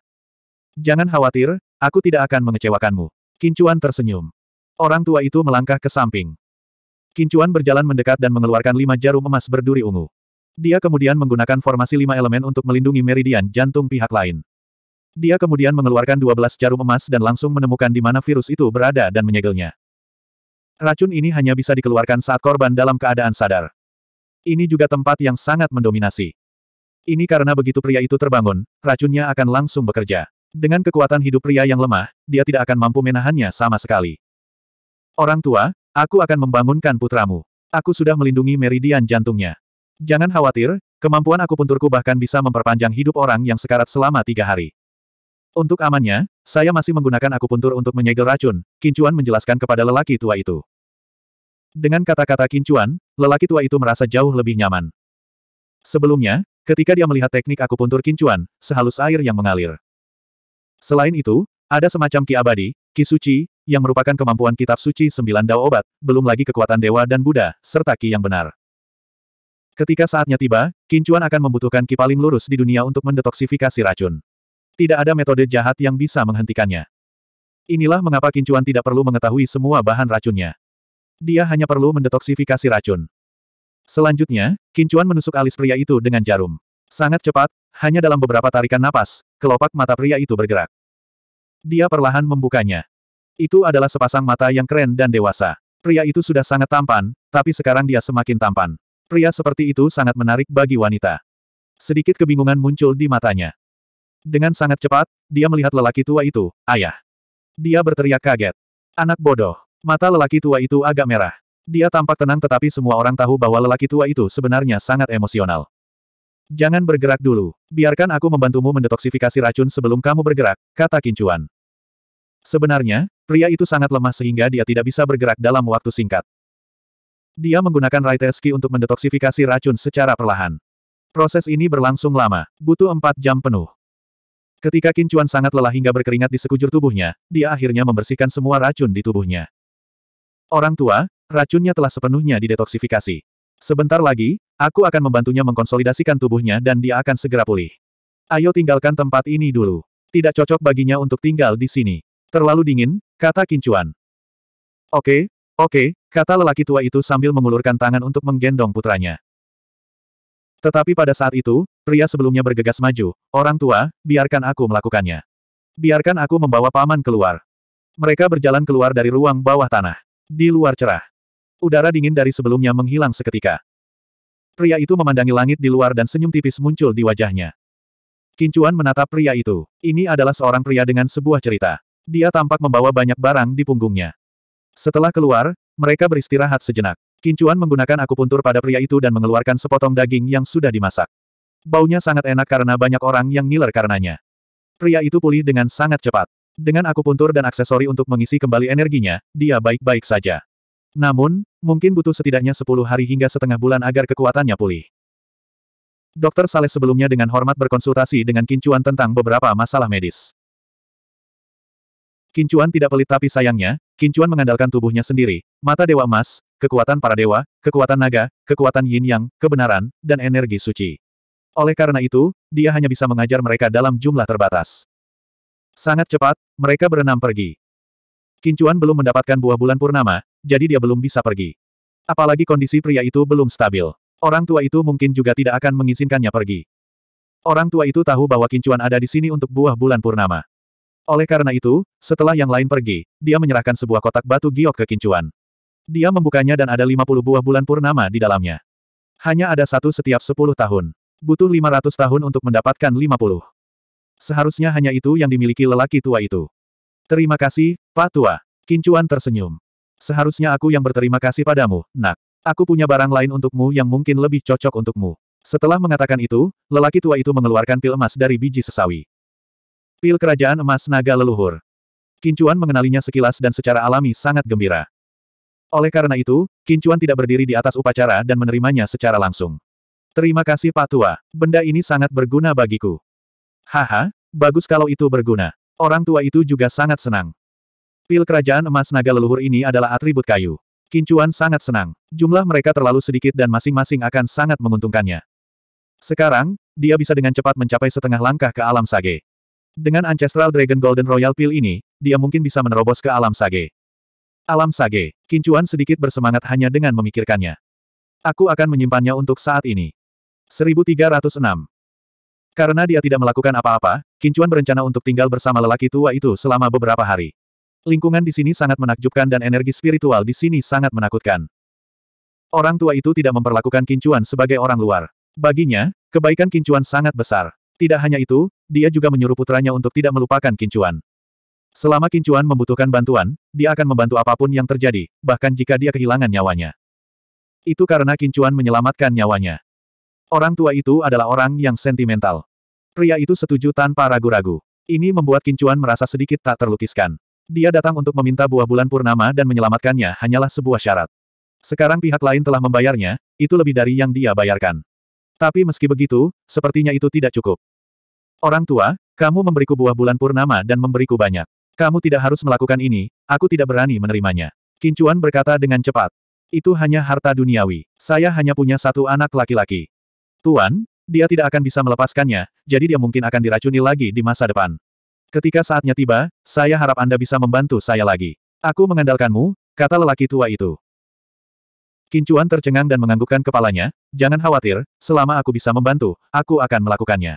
Jangan khawatir, aku tidak akan mengecewakanmu. Kincuan tersenyum. Orang tua itu melangkah ke samping. Kincuan berjalan mendekat dan mengeluarkan lima jarum emas berduri ungu. Dia kemudian menggunakan formasi lima elemen untuk melindungi meridian jantung pihak lain. Dia kemudian mengeluarkan dua belas jarum emas dan langsung menemukan di mana virus itu berada dan menyegelnya. Racun ini hanya bisa dikeluarkan saat korban dalam keadaan sadar. Ini juga tempat yang sangat mendominasi. Ini karena begitu pria itu terbangun, racunnya akan langsung bekerja. Dengan kekuatan hidup pria yang lemah, dia tidak akan mampu menahannya sama sekali. Orang tua, aku akan membangunkan putramu. Aku sudah melindungi meridian jantungnya. Jangan khawatir, kemampuan aku punturku bahkan bisa memperpanjang hidup orang yang sekarat selama tiga hari. Untuk amannya, saya masih menggunakan aku puntur untuk menyegel racun, Kincuan menjelaskan kepada lelaki tua itu. Dengan kata-kata Kincuan, lelaki tua itu merasa jauh lebih nyaman. Sebelumnya, ketika dia melihat teknik aku puntur Kincuan, sehalus air yang mengalir. Selain itu, ada semacam ki abadi, Kisuci, yang merupakan kemampuan kitab suci sembilan dao obat, belum lagi kekuatan dewa dan Buddha, serta ki yang benar. Ketika saatnya tiba, Kincuan akan membutuhkan ki paling lurus di dunia untuk mendetoksifikasi racun. Tidak ada metode jahat yang bisa menghentikannya. Inilah mengapa Kincuan tidak perlu mengetahui semua bahan racunnya. Dia hanya perlu mendetoksifikasi racun. Selanjutnya, Kincuan menusuk alis pria itu dengan jarum. Sangat cepat, hanya dalam beberapa tarikan napas, kelopak mata pria itu bergerak. Dia perlahan membukanya. Itu adalah sepasang mata yang keren dan dewasa. Pria itu sudah sangat tampan, tapi sekarang dia semakin tampan. Pria seperti itu sangat menarik bagi wanita. Sedikit kebingungan muncul di matanya. Dengan sangat cepat, dia melihat lelaki tua itu, ayah. Dia berteriak kaget. Anak bodoh. Mata lelaki tua itu agak merah. Dia tampak tenang tetapi semua orang tahu bahwa lelaki tua itu sebenarnya sangat emosional. Jangan bergerak dulu. Biarkan aku membantumu mendetoksifikasi racun sebelum kamu bergerak, kata Kincuan. Sebenarnya, pria itu sangat lemah sehingga dia tidak bisa bergerak dalam waktu singkat. Dia menggunakan Raiteski untuk mendetoksifikasi racun secara perlahan. Proses ini berlangsung lama, butuh empat jam penuh. Ketika Kincuan sangat lelah hingga berkeringat di sekujur tubuhnya, dia akhirnya membersihkan semua racun di tubuhnya. Orang tua, racunnya telah sepenuhnya didetoksifikasi. Sebentar lagi, Aku akan membantunya mengkonsolidasikan tubuhnya dan dia akan segera pulih. Ayo tinggalkan tempat ini dulu. Tidak cocok baginya untuk tinggal di sini. Terlalu dingin, kata Kincuan. Oke, oke, kata lelaki tua itu sambil mengulurkan tangan untuk menggendong putranya. Tetapi pada saat itu, pria sebelumnya bergegas maju, orang tua, biarkan aku melakukannya. Biarkan aku membawa paman keluar. Mereka berjalan keluar dari ruang bawah tanah. Di luar cerah. Udara dingin dari sebelumnya menghilang seketika. Pria itu memandangi langit di luar dan senyum tipis muncul di wajahnya. Kincuan menatap pria itu. Ini adalah seorang pria dengan sebuah cerita. Dia tampak membawa banyak barang di punggungnya. Setelah keluar, mereka beristirahat sejenak. Kincuan menggunakan akupuntur pada pria itu dan mengeluarkan sepotong daging yang sudah dimasak. Baunya sangat enak karena banyak orang yang ngiler karenanya. Pria itu pulih dengan sangat cepat. Dengan akupuntur dan aksesori untuk mengisi kembali energinya, dia baik-baik saja. Namun, mungkin butuh setidaknya 10 hari hingga setengah bulan agar kekuatannya pulih. Dokter Saleh sebelumnya dengan hormat berkonsultasi dengan Kincuan tentang beberapa masalah medis. Kincuan tidak pelit tapi sayangnya, Kincuan mengandalkan tubuhnya sendiri, mata dewa emas, kekuatan para dewa, kekuatan naga, kekuatan yin yang, kebenaran, dan energi suci. Oleh karena itu, dia hanya bisa mengajar mereka dalam jumlah terbatas. Sangat cepat, mereka berenam pergi. Kincuan belum mendapatkan buah bulan purnama, jadi dia belum bisa pergi. Apalagi kondisi pria itu belum stabil. Orang tua itu mungkin juga tidak akan mengizinkannya pergi. Orang tua itu tahu bahwa Kincuan ada di sini untuk buah bulan purnama. Oleh karena itu, setelah yang lain pergi, dia menyerahkan sebuah kotak batu giok ke Kincuan. Dia membukanya dan ada 50 buah bulan purnama di dalamnya. Hanya ada satu setiap 10 tahun. Butuh 500 tahun untuk mendapatkan 50. Seharusnya hanya itu yang dimiliki lelaki tua itu. Terima kasih, Pak Tua, Kincuan tersenyum. Seharusnya aku yang berterima kasih padamu, nak. Aku punya barang lain untukmu yang mungkin lebih cocok untukmu. Setelah mengatakan itu, lelaki tua itu mengeluarkan pil emas dari biji sesawi. Pil kerajaan emas naga leluhur. Kincuan mengenalinya sekilas dan secara alami sangat gembira. Oleh karena itu, Kincuan tidak berdiri di atas upacara dan menerimanya secara langsung. Terima kasih Pak Tua, benda ini sangat berguna bagiku. Haha, bagus kalau itu berguna. Orang tua itu juga sangat senang. Pil kerajaan emas naga leluhur ini adalah atribut kayu. Kincuan sangat senang. Jumlah mereka terlalu sedikit dan masing-masing akan sangat menguntungkannya. Sekarang, dia bisa dengan cepat mencapai setengah langkah ke alam sage. Dengan Ancestral Dragon Golden Royal Pil ini, dia mungkin bisa menerobos ke alam sage. Alam sage, Kincuan sedikit bersemangat hanya dengan memikirkannya. Aku akan menyimpannya untuk saat ini. 1306. Karena dia tidak melakukan apa-apa, Kincuan berencana untuk tinggal bersama lelaki tua itu selama beberapa hari. Lingkungan di sini sangat menakjubkan dan energi spiritual di sini sangat menakutkan. Orang tua itu tidak memperlakukan Kincuan sebagai orang luar. Baginya, kebaikan Kincuan sangat besar. Tidak hanya itu, dia juga menyuruh putranya untuk tidak melupakan Kincuan. Selama Kincuan membutuhkan bantuan, dia akan membantu apapun yang terjadi, bahkan jika dia kehilangan nyawanya. Itu karena Kincuan menyelamatkan nyawanya. Orang tua itu adalah orang yang sentimental. Pria itu setuju tanpa ragu-ragu. Ini membuat Kincuan merasa sedikit tak terlukiskan. Dia datang untuk meminta buah bulan purnama dan menyelamatkannya hanyalah sebuah syarat. Sekarang pihak lain telah membayarnya, itu lebih dari yang dia bayarkan. Tapi meski begitu, sepertinya itu tidak cukup. Orang tua, kamu memberiku buah bulan purnama dan memberiku banyak. Kamu tidak harus melakukan ini, aku tidak berani menerimanya. Kincuan berkata dengan cepat. Itu hanya harta duniawi. Saya hanya punya satu anak laki-laki. Tuan, dia tidak akan bisa melepaskannya, jadi dia mungkin akan diracuni lagi di masa depan. Ketika saatnya tiba, saya harap Anda bisa membantu saya lagi. Aku mengandalkanmu, kata lelaki tua itu. Kincuan tercengang dan menganggukkan kepalanya, jangan khawatir, selama aku bisa membantu, aku akan melakukannya.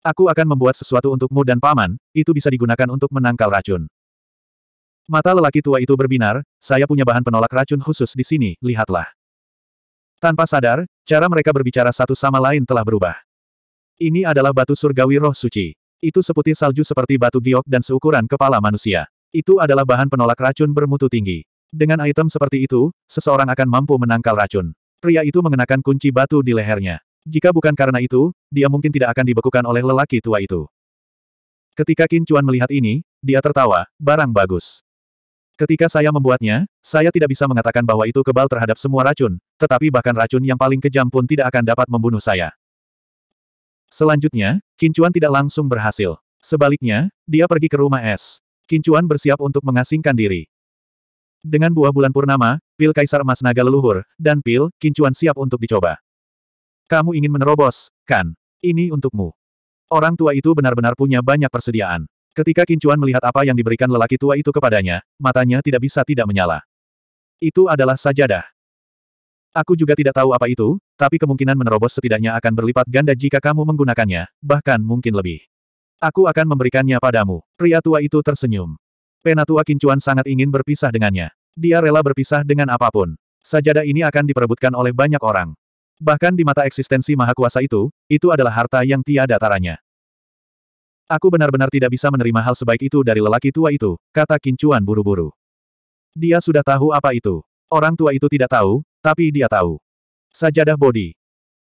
Aku akan membuat sesuatu untukmu dan paman, itu bisa digunakan untuk menangkal racun. Mata lelaki tua itu berbinar, saya punya bahan penolak racun khusus di sini, lihatlah. Tanpa sadar, cara mereka berbicara satu sama lain telah berubah. Ini adalah batu surgawi roh suci. Itu seputih salju seperti batu giok dan seukuran kepala manusia. Itu adalah bahan penolak racun bermutu tinggi. Dengan item seperti itu, seseorang akan mampu menangkal racun. Pria itu mengenakan kunci batu di lehernya. Jika bukan karena itu, dia mungkin tidak akan dibekukan oleh lelaki tua itu. Ketika Qin Chuan melihat ini, dia tertawa, barang bagus. Ketika saya membuatnya, saya tidak bisa mengatakan bahwa itu kebal terhadap semua racun, tetapi bahkan racun yang paling kejam pun tidak akan dapat membunuh saya. Selanjutnya, Kincuan tidak langsung berhasil. Sebaliknya, dia pergi ke rumah es. Kincuan bersiap untuk mengasingkan diri. Dengan buah bulan purnama, pil kaisar emas naga leluhur, dan pil, Kincuan siap untuk dicoba. Kamu ingin menerobos, kan? Ini untukmu. Orang tua itu benar-benar punya banyak persediaan. Ketika Kincuan melihat apa yang diberikan lelaki tua itu kepadanya, matanya tidak bisa tidak menyala. Itu adalah sajadah. Aku juga tidak tahu apa itu, tapi kemungkinan menerobos setidaknya akan berlipat ganda jika kamu menggunakannya, bahkan mungkin lebih. Aku akan memberikannya padamu. Pria tua itu tersenyum. Penatua Kincuan sangat ingin berpisah dengannya. Dia rela berpisah dengan apapun. Sajadah ini akan diperebutkan oleh banyak orang. Bahkan di mata eksistensi maha kuasa itu, itu adalah harta yang tiada taranya. Aku benar-benar tidak bisa menerima hal sebaik itu dari lelaki tua itu, kata Kincuan buru-buru. Dia sudah tahu apa itu. Orang tua itu tidak tahu, tapi dia tahu. Sajadah bodi.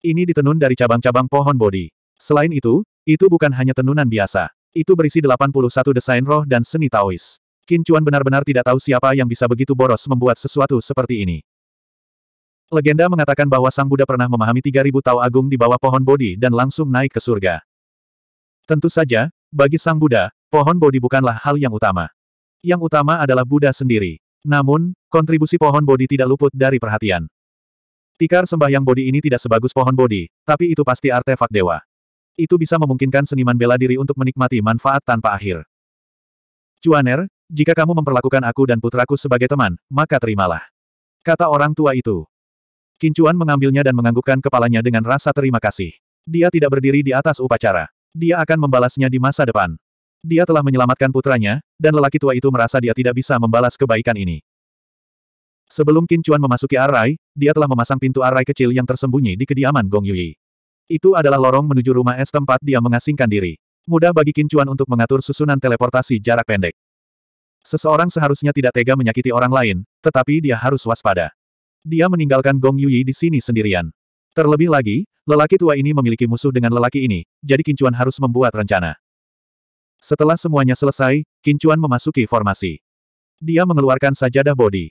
Ini ditenun dari cabang-cabang pohon bodi. Selain itu, itu bukan hanya tenunan biasa. Itu berisi 81 desain roh dan seni Taois. Kincuan benar-benar tidak tahu siapa yang bisa begitu boros membuat sesuatu seperti ini. Legenda mengatakan bahwa Sang Buddha pernah memahami 3000 Tao Agung di bawah pohon bodi dan langsung naik ke surga. Tentu saja, bagi Sang Buddha, pohon bodi bukanlah hal yang utama. Yang utama adalah Buddha sendiri. Namun, kontribusi pohon bodi tidak luput dari perhatian. Tikar sembahyang bodi ini tidak sebagus pohon bodi, tapi itu pasti artefak dewa. Itu bisa memungkinkan seniman bela diri untuk menikmati manfaat tanpa akhir. Cuaner, jika kamu memperlakukan aku dan putraku sebagai teman, maka terimalah. Kata orang tua itu. Kincuan mengambilnya dan menganggukkan kepalanya dengan rasa terima kasih. Dia tidak berdiri di atas upacara. Dia akan membalasnya di masa depan. Dia telah menyelamatkan putranya, dan lelaki tua itu merasa dia tidak bisa membalas kebaikan ini. Sebelum Qin Chuan memasuki arai, dia telah memasang pintu arai kecil yang tersembunyi di kediaman Gong Yui. Itu adalah lorong menuju rumah es tempat dia mengasingkan diri. Mudah bagi Qin Chuan untuk mengatur susunan teleportasi jarak pendek. Seseorang seharusnya tidak tega menyakiti orang lain, tetapi dia harus waspada. Dia meninggalkan Gong Yui di sini sendirian. Terlebih lagi, lelaki tua ini memiliki musuh dengan lelaki ini, jadi Qin Chuan harus membuat rencana. Setelah semuanya selesai, Kincuan memasuki formasi. Dia mengeluarkan sajadah bodi.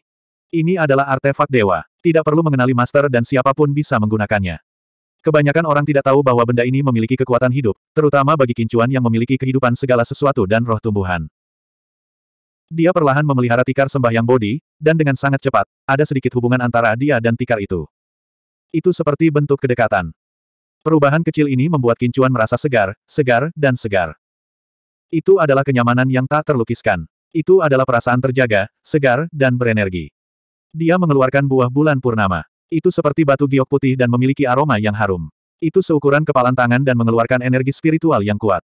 Ini adalah artefak dewa. Tidak perlu mengenali master dan siapapun bisa menggunakannya. Kebanyakan orang tidak tahu bahwa benda ini memiliki kekuatan hidup, terutama bagi Kincuan yang memiliki kehidupan segala sesuatu dan roh tumbuhan. Dia perlahan memelihara tikar sembahyang bodi, dan dengan sangat cepat, ada sedikit hubungan antara dia dan tikar itu. Itu seperti bentuk kedekatan. Perubahan kecil ini membuat Kincuan merasa segar, segar, dan segar. Itu adalah kenyamanan yang tak terlukiskan. Itu adalah perasaan terjaga, segar, dan berenergi. Dia mengeluarkan buah bulan purnama. Itu seperti batu giok putih dan memiliki aroma yang harum. Itu seukuran kepalan tangan dan mengeluarkan energi spiritual yang kuat.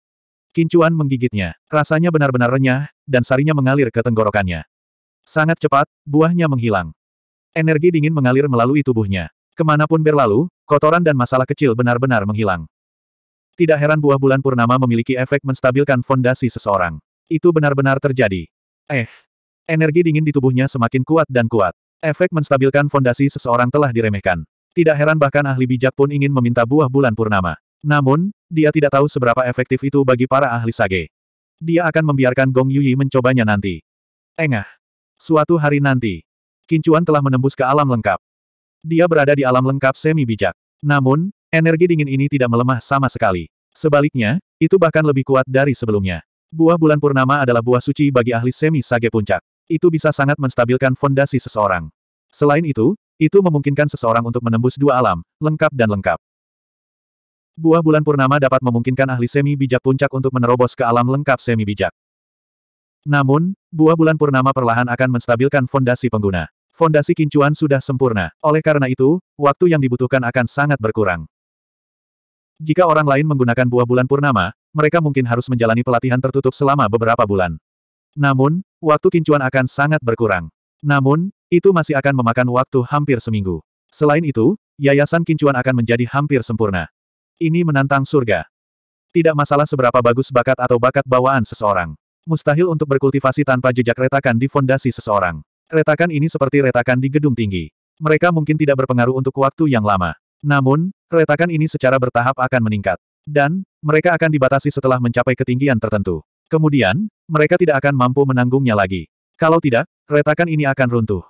Kincuan menggigitnya. Rasanya benar-benar renyah, dan sarinya mengalir ke tenggorokannya. Sangat cepat, buahnya menghilang. Energi dingin mengalir melalui tubuhnya. Kemanapun berlalu, kotoran dan masalah kecil benar-benar menghilang. Tidak heran buah bulan purnama memiliki efek menstabilkan fondasi seseorang. Itu benar-benar terjadi. Eh. Energi dingin di tubuhnya semakin kuat dan kuat. Efek menstabilkan fondasi seseorang telah diremehkan. Tidak heran bahkan ahli bijak pun ingin meminta buah bulan purnama. Namun, dia tidak tahu seberapa efektif itu bagi para ahli sage. Dia akan membiarkan Gong Yuyi mencobanya nanti. Engah. Suatu hari nanti, Kincuan telah menembus ke alam lengkap. Dia berada di alam lengkap semi bijak. Namun, Energi dingin ini tidak melemah sama sekali. Sebaliknya, itu bahkan lebih kuat dari sebelumnya. Buah bulan purnama adalah buah suci bagi ahli semi sage puncak. Itu bisa sangat menstabilkan fondasi seseorang. Selain itu, itu memungkinkan seseorang untuk menembus dua alam, lengkap dan lengkap. Buah bulan purnama dapat memungkinkan ahli semi bijak puncak untuk menerobos ke alam lengkap semi bijak. Namun, buah bulan purnama perlahan akan menstabilkan fondasi pengguna. Fondasi kincuan sudah sempurna, oleh karena itu, waktu yang dibutuhkan akan sangat berkurang. Jika orang lain menggunakan buah bulan purnama, mereka mungkin harus menjalani pelatihan tertutup selama beberapa bulan. Namun, waktu kincuan akan sangat berkurang. Namun, itu masih akan memakan waktu hampir seminggu. Selain itu, yayasan kincuan akan menjadi hampir sempurna. Ini menantang surga. Tidak masalah seberapa bagus bakat atau bakat bawaan seseorang. Mustahil untuk berkultivasi tanpa jejak retakan di fondasi seseorang. Retakan ini seperti retakan di gedung tinggi. Mereka mungkin tidak berpengaruh untuk waktu yang lama. Namun, Retakan ini secara bertahap akan meningkat. Dan, mereka akan dibatasi setelah mencapai ketinggian tertentu. Kemudian, mereka tidak akan mampu menanggungnya lagi. Kalau tidak, retakan ini akan runtuh.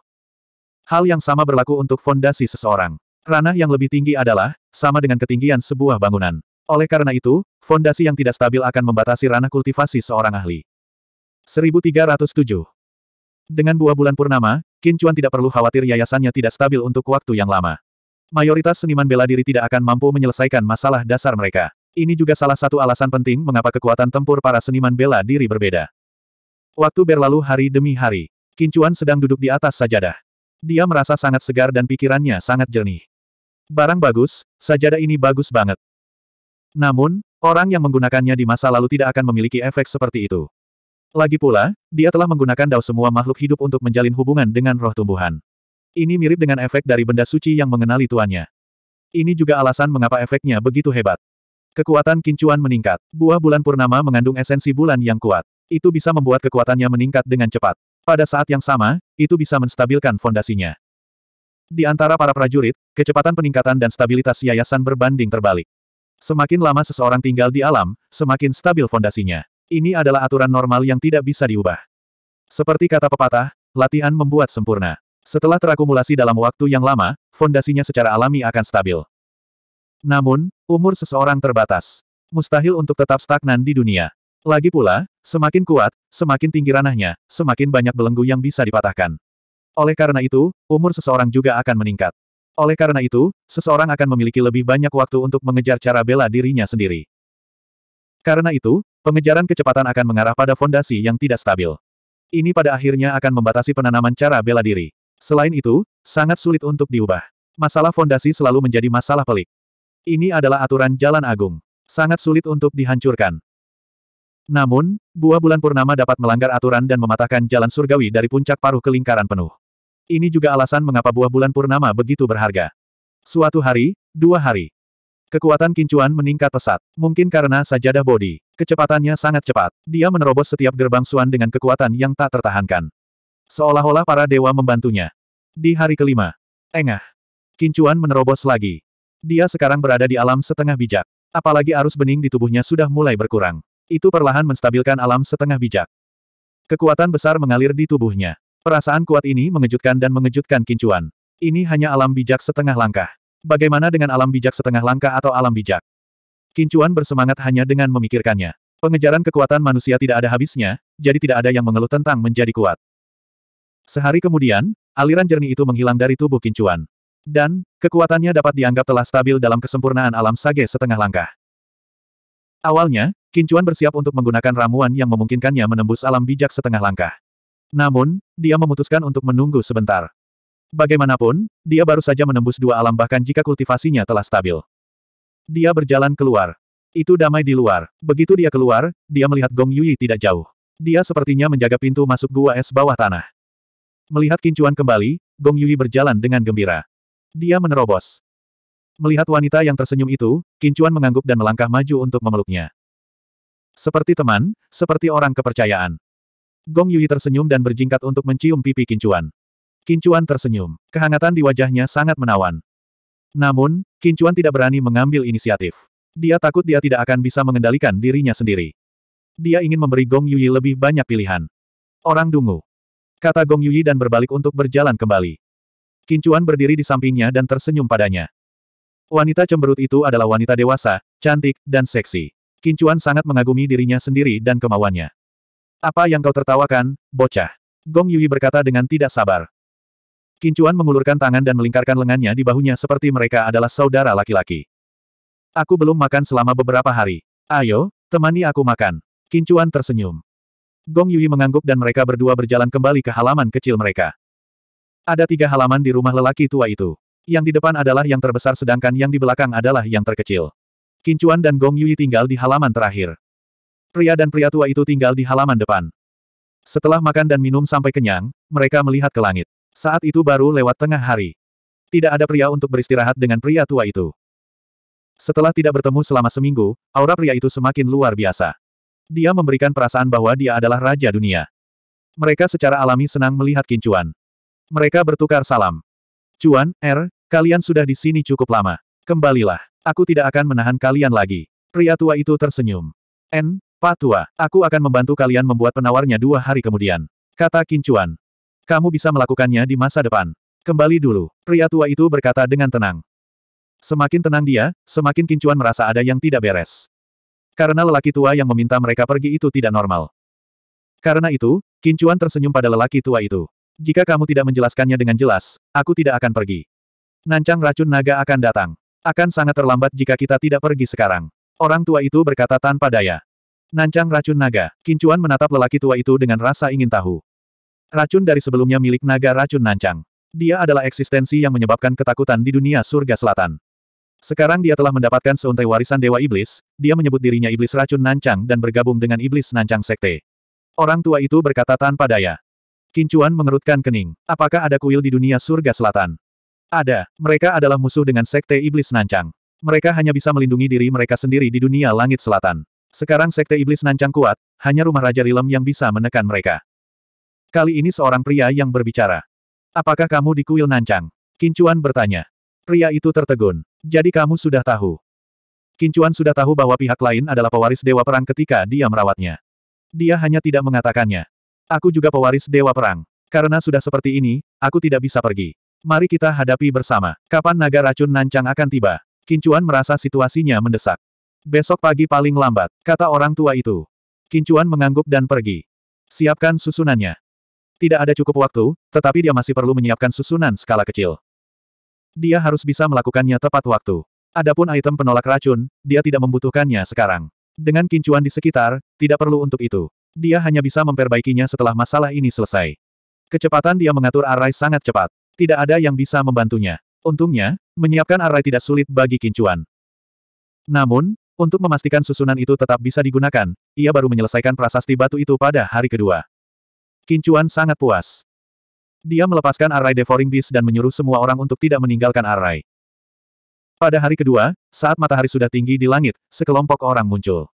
Hal yang sama berlaku untuk fondasi seseorang. Ranah yang lebih tinggi adalah, sama dengan ketinggian sebuah bangunan. Oleh karena itu, fondasi yang tidak stabil akan membatasi ranah kultivasi seorang ahli. 1307 Dengan buah bulan purnama, Qin Chuan tidak perlu khawatir yayasannya tidak stabil untuk waktu yang lama. Mayoritas seniman bela diri tidak akan mampu menyelesaikan masalah dasar mereka. Ini juga salah satu alasan penting mengapa kekuatan tempur para seniman bela diri berbeda. Waktu berlalu hari demi hari. Kincuan sedang duduk di atas sajadah. Dia merasa sangat segar dan pikirannya sangat jernih. Barang bagus, sajadah ini bagus banget. Namun, orang yang menggunakannya di masa lalu tidak akan memiliki efek seperti itu. Lagi pula, dia telah menggunakan dao semua makhluk hidup untuk menjalin hubungan dengan roh tumbuhan. Ini mirip dengan efek dari benda suci yang mengenali tuannya. Ini juga alasan mengapa efeknya begitu hebat. Kekuatan kincuan meningkat. Buah bulan purnama mengandung esensi bulan yang kuat. Itu bisa membuat kekuatannya meningkat dengan cepat. Pada saat yang sama, itu bisa menstabilkan fondasinya. Di antara para prajurit, kecepatan peningkatan dan stabilitas yayasan berbanding terbalik. Semakin lama seseorang tinggal di alam, semakin stabil fondasinya. Ini adalah aturan normal yang tidak bisa diubah. Seperti kata pepatah, latihan membuat sempurna. Setelah terakumulasi dalam waktu yang lama, fondasinya secara alami akan stabil. Namun, umur seseorang terbatas. Mustahil untuk tetap stagnan di dunia. Lagi pula, semakin kuat, semakin tinggi ranahnya, semakin banyak belenggu yang bisa dipatahkan. Oleh karena itu, umur seseorang juga akan meningkat. Oleh karena itu, seseorang akan memiliki lebih banyak waktu untuk mengejar cara bela dirinya sendiri. Karena itu, pengejaran kecepatan akan mengarah pada fondasi yang tidak stabil. Ini pada akhirnya akan membatasi penanaman cara bela diri. Selain itu, sangat sulit untuk diubah. Masalah fondasi selalu menjadi masalah pelik. Ini adalah aturan jalan agung. Sangat sulit untuk dihancurkan. Namun, buah bulan purnama dapat melanggar aturan dan mematahkan jalan surgawi dari puncak paruh ke lingkaran penuh. Ini juga alasan mengapa buah bulan purnama begitu berharga. Suatu hari, dua hari. Kekuatan kincuan meningkat pesat. Mungkin karena sajadah bodi. Kecepatannya sangat cepat. Dia menerobos setiap gerbang suan dengan kekuatan yang tak tertahankan. Seolah-olah para dewa membantunya. Di hari kelima. Engah. Kincuan menerobos lagi. Dia sekarang berada di alam setengah bijak. Apalagi arus bening di tubuhnya sudah mulai berkurang. Itu perlahan menstabilkan alam setengah bijak. Kekuatan besar mengalir di tubuhnya. Perasaan kuat ini mengejutkan dan mengejutkan Kincuan. Ini hanya alam bijak setengah langkah. Bagaimana dengan alam bijak setengah langkah atau alam bijak? Kincuan bersemangat hanya dengan memikirkannya. Pengejaran kekuatan manusia tidak ada habisnya, jadi tidak ada yang mengeluh tentang menjadi kuat. Sehari kemudian, aliran jernih itu menghilang dari tubuh Kincuan. Dan, kekuatannya dapat dianggap telah stabil dalam kesempurnaan alam sage setengah langkah. Awalnya, Kincuan bersiap untuk menggunakan ramuan yang memungkinkannya menembus alam bijak setengah langkah. Namun, dia memutuskan untuk menunggu sebentar. Bagaimanapun, dia baru saja menembus dua alam bahkan jika kultivasinya telah stabil. Dia berjalan keluar. Itu damai di luar. Begitu dia keluar, dia melihat Gong Yui tidak jauh. Dia sepertinya menjaga pintu masuk gua es bawah tanah. Melihat Kincuan kembali, Gong Yui berjalan dengan gembira. Dia menerobos. Melihat wanita yang tersenyum itu, Kincuan mengangguk dan melangkah maju untuk memeluknya. Seperti teman, seperti orang kepercayaan. Gong Yui tersenyum dan berjingkat untuk mencium pipi Kincuan. Kincuan tersenyum. Kehangatan di wajahnya sangat menawan. Namun, Kincuan tidak berani mengambil inisiatif. Dia takut dia tidak akan bisa mengendalikan dirinya sendiri. Dia ingin memberi Gong Yui lebih banyak pilihan. Orang dungu. Kata Gong Yuyi dan berbalik untuk berjalan kembali. Kincuan berdiri di sampingnya dan tersenyum padanya. Wanita cemberut itu adalah wanita dewasa, cantik, dan seksi. Kincuan sangat mengagumi dirinya sendiri dan kemauannya. Apa yang kau tertawakan, bocah? Gong Yuyi berkata dengan tidak sabar. Kincuan mengulurkan tangan dan melingkarkan lengannya di bahunya seperti mereka adalah saudara laki-laki. Aku belum makan selama beberapa hari. Ayo, temani aku makan. Kincuan tersenyum. Gong Yui mengangguk dan mereka berdua berjalan kembali ke halaman kecil mereka. Ada tiga halaman di rumah lelaki tua itu. Yang di depan adalah yang terbesar sedangkan yang di belakang adalah yang terkecil. Kincuan dan Gong Yui tinggal di halaman terakhir. Pria dan pria tua itu tinggal di halaman depan. Setelah makan dan minum sampai kenyang, mereka melihat ke langit. Saat itu baru lewat tengah hari. Tidak ada pria untuk beristirahat dengan pria tua itu. Setelah tidak bertemu selama seminggu, aura pria itu semakin luar biasa. Dia memberikan perasaan bahwa dia adalah raja dunia. Mereka secara alami senang melihat Kincuan. Mereka bertukar salam. Cuan, Er, kalian sudah di sini cukup lama. Kembalilah. Aku tidak akan menahan kalian lagi. Pria tua itu tersenyum. En, Pak Tua, aku akan membantu kalian membuat penawarnya dua hari kemudian. Kata Kincuan. Kamu bisa melakukannya di masa depan. Kembali dulu, pria tua itu berkata dengan tenang. Semakin tenang dia, semakin Kincuan merasa ada yang tidak beres karena lelaki tua yang meminta mereka pergi itu tidak normal. Karena itu, Kincuan tersenyum pada lelaki tua itu. Jika kamu tidak menjelaskannya dengan jelas, aku tidak akan pergi. Nancang racun naga akan datang. Akan sangat terlambat jika kita tidak pergi sekarang. Orang tua itu berkata tanpa daya. Nancang racun naga. Kincuan menatap lelaki tua itu dengan rasa ingin tahu. Racun dari sebelumnya milik naga racun nancang. Dia adalah eksistensi yang menyebabkan ketakutan di dunia surga selatan. Sekarang dia telah mendapatkan seuntai warisan Dewa Iblis, dia menyebut dirinya Iblis Racun Nancang dan bergabung dengan Iblis Nancang Sekte. Orang tua itu berkata tanpa daya. Kincuan mengerutkan kening. Apakah ada kuil di dunia surga selatan? Ada. Mereka adalah musuh dengan Sekte Iblis Nancang. Mereka hanya bisa melindungi diri mereka sendiri di dunia langit selatan. Sekarang Sekte Iblis Nancang kuat, hanya rumah Raja Rilem yang bisa menekan mereka. Kali ini seorang pria yang berbicara. Apakah kamu di kuil Nancang? Kincuan bertanya. Pria itu tertegun. Jadi kamu sudah tahu. Kincuan sudah tahu bahwa pihak lain adalah pewaris Dewa Perang ketika dia merawatnya. Dia hanya tidak mengatakannya. Aku juga pewaris Dewa Perang. Karena sudah seperti ini, aku tidak bisa pergi. Mari kita hadapi bersama. Kapan naga racun nancang akan tiba? Kincuan merasa situasinya mendesak. Besok pagi paling lambat, kata orang tua itu. Kincuan mengangguk dan pergi. Siapkan susunannya. Tidak ada cukup waktu, tetapi dia masih perlu menyiapkan susunan skala kecil. Dia harus bisa melakukannya tepat waktu. Adapun item penolak racun, dia tidak membutuhkannya sekarang. Dengan kincuan di sekitar, tidak perlu untuk itu. Dia hanya bisa memperbaikinya setelah masalah ini selesai. Kecepatan dia mengatur arai sangat cepat. Tidak ada yang bisa membantunya. Untungnya, menyiapkan arai tidak sulit bagi kincuan. Namun, untuk memastikan susunan itu tetap bisa digunakan, ia baru menyelesaikan prasasti batu itu pada hari kedua. Kincuan sangat puas. Dia melepaskan Array Devouring Beast dan menyuruh semua orang untuk tidak meninggalkan Array. Pada hari kedua, saat matahari sudah tinggi di langit, sekelompok orang muncul.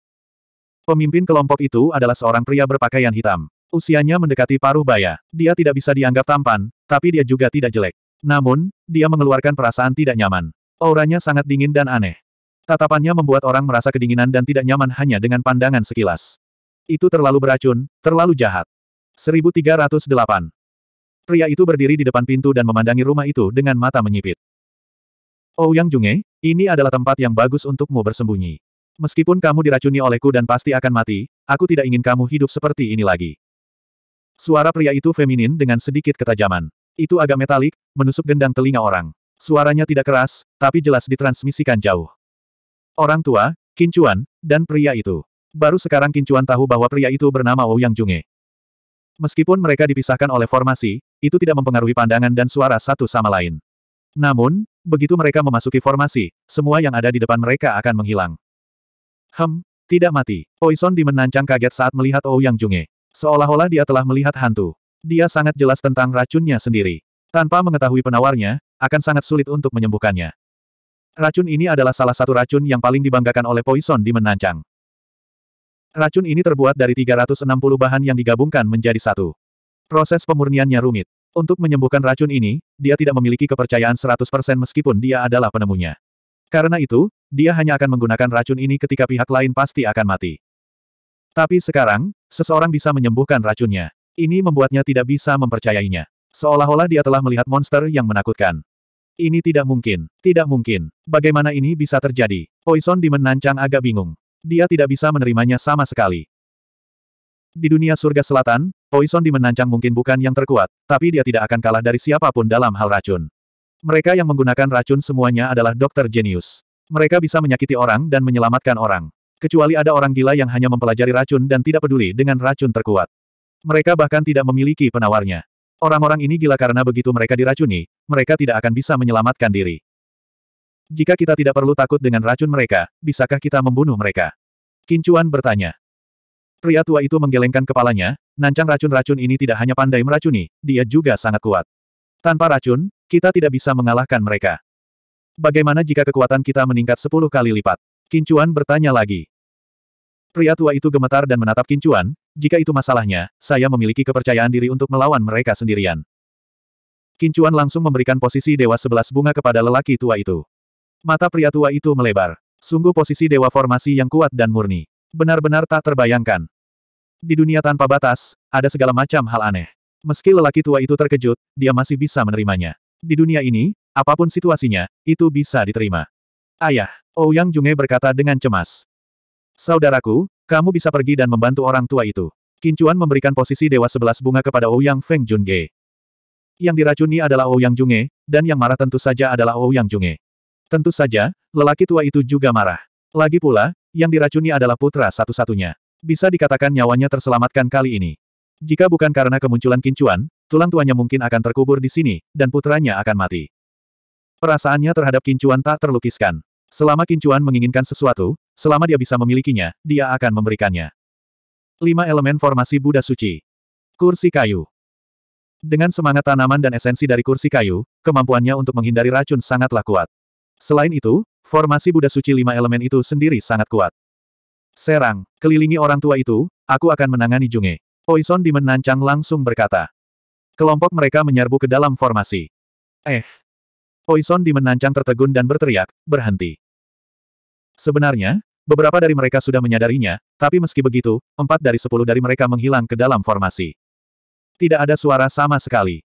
Pemimpin kelompok itu adalah seorang pria berpakaian hitam. Usianya mendekati paruh baya. Dia tidak bisa dianggap tampan, tapi dia juga tidak jelek. Namun, dia mengeluarkan perasaan tidak nyaman. Auranya sangat dingin dan aneh. Tatapannya membuat orang merasa kedinginan dan tidak nyaman hanya dengan pandangan sekilas. Itu terlalu beracun, terlalu jahat. 1308. Pria itu berdiri di depan pintu dan memandangi rumah itu dengan mata menyipit. Oh Yang Junge, ini adalah tempat yang bagus untukmu bersembunyi. Meskipun kamu diracuni olehku dan pasti akan mati, aku tidak ingin kamu hidup seperti ini lagi. Suara pria itu feminin dengan sedikit ketajaman. Itu agak metalik, menusuk gendang telinga orang. Suaranya tidak keras, tapi jelas ditransmisikan jauh. Orang tua, Kincuan, dan pria itu. Baru sekarang Kincuan tahu bahwa pria itu bernama Ouyang oh Junge. Meskipun mereka dipisahkan oleh formasi, itu tidak mempengaruhi pandangan dan suara satu sama lain. Namun, begitu mereka memasuki formasi, semua yang ada di depan mereka akan menghilang. Hem, tidak mati. Poison menancang kaget saat melihat Ouyang Junge. Seolah-olah dia telah melihat hantu. Dia sangat jelas tentang racunnya sendiri. Tanpa mengetahui penawarnya, akan sangat sulit untuk menyembuhkannya. Racun ini adalah salah satu racun yang paling dibanggakan oleh Poison di Menancang. Racun ini terbuat dari 360 bahan yang digabungkan menjadi satu. Proses pemurniannya rumit. Untuk menyembuhkan racun ini, dia tidak memiliki kepercayaan 100% meskipun dia adalah penemunya. Karena itu, dia hanya akan menggunakan racun ini ketika pihak lain pasti akan mati. Tapi sekarang, seseorang bisa menyembuhkan racunnya. Ini membuatnya tidak bisa mempercayainya. Seolah-olah dia telah melihat monster yang menakutkan. Ini tidak mungkin, tidak mungkin. Bagaimana ini bisa terjadi? Poison dimenancang menancang agak bingung. Dia tidak bisa menerimanya sama sekali. Di dunia surga selatan, Poison di menancang mungkin bukan yang terkuat, tapi dia tidak akan kalah dari siapapun dalam hal racun. Mereka yang menggunakan racun semuanya adalah dokter jenius. Mereka bisa menyakiti orang dan menyelamatkan orang. Kecuali ada orang gila yang hanya mempelajari racun dan tidak peduli dengan racun terkuat. Mereka bahkan tidak memiliki penawarnya. Orang-orang ini gila karena begitu mereka diracuni, mereka tidak akan bisa menyelamatkan diri. Jika kita tidak perlu takut dengan racun mereka, bisakah kita membunuh mereka? Kincuan bertanya. Pria tua itu menggelengkan kepalanya, nancang racun-racun ini tidak hanya pandai meracuni, dia juga sangat kuat. Tanpa racun, kita tidak bisa mengalahkan mereka. Bagaimana jika kekuatan kita meningkat sepuluh kali lipat? Kincuan bertanya lagi. Pria tua itu gemetar dan menatap Kincuan, jika itu masalahnya, saya memiliki kepercayaan diri untuk melawan mereka sendirian. Kincuan langsung memberikan posisi Dewa Sebelas Bunga kepada lelaki tua itu. Mata pria tua itu melebar. Sungguh posisi Dewa Formasi yang kuat dan murni. Benar-benar tak terbayangkan. Di dunia tanpa batas, ada segala macam hal aneh. Meski lelaki tua itu terkejut, dia masih bisa menerimanya. Di dunia ini, apapun situasinya, itu bisa diterima. Ayah, Ouyang oh Junge berkata dengan cemas. Saudaraku, kamu bisa pergi dan membantu orang tua itu. Kincuan memberikan posisi Dewa Sebelas Bunga kepada Ouyang oh Feng Junge. Yang diracuni adalah Ouyang oh Junge, dan yang marah tentu saja adalah Ouyang Junge. Tentu saja, lelaki tua itu juga marah. Lagi pula, yang diracuni adalah putra satu-satunya. Bisa dikatakan nyawanya terselamatkan kali ini. Jika bukan karena kemunculan kincuan, tulang tuanya mungkin akan terkubur di sini, dan putranya akan mati. Perasaannya terhadap kincuan tak terlukiskan. Selama kincuan menginginkan sesuatu, selama dia bisa memilikinya, dia akan memberikannya. Lima elemen formasi Buddha Suci. Kursi kayu. Dengan semangat tanaman dan esensi dari kursi kayu, kemampuannya untuk menghindari racun sangatlah kuat. Selain itu, Formasi Buddha Suci lima elemen itu sendiri sangat kuat. Serang, kelilingi orang tua itu, aku akan menangani Junge. Poison di menancang langsung berkata. Kelompok mereka menyerbu ke dalam formasi. Eh. Poison di menancang tertegun dan berteriak, berhenti. Sebenarnya, beberapa dari mereka sudah menyadarinya, tapi meski begitu, empat dari sepuluh dari mereka menghilang ke dalam formasi. Tidak ada suara sama sekali.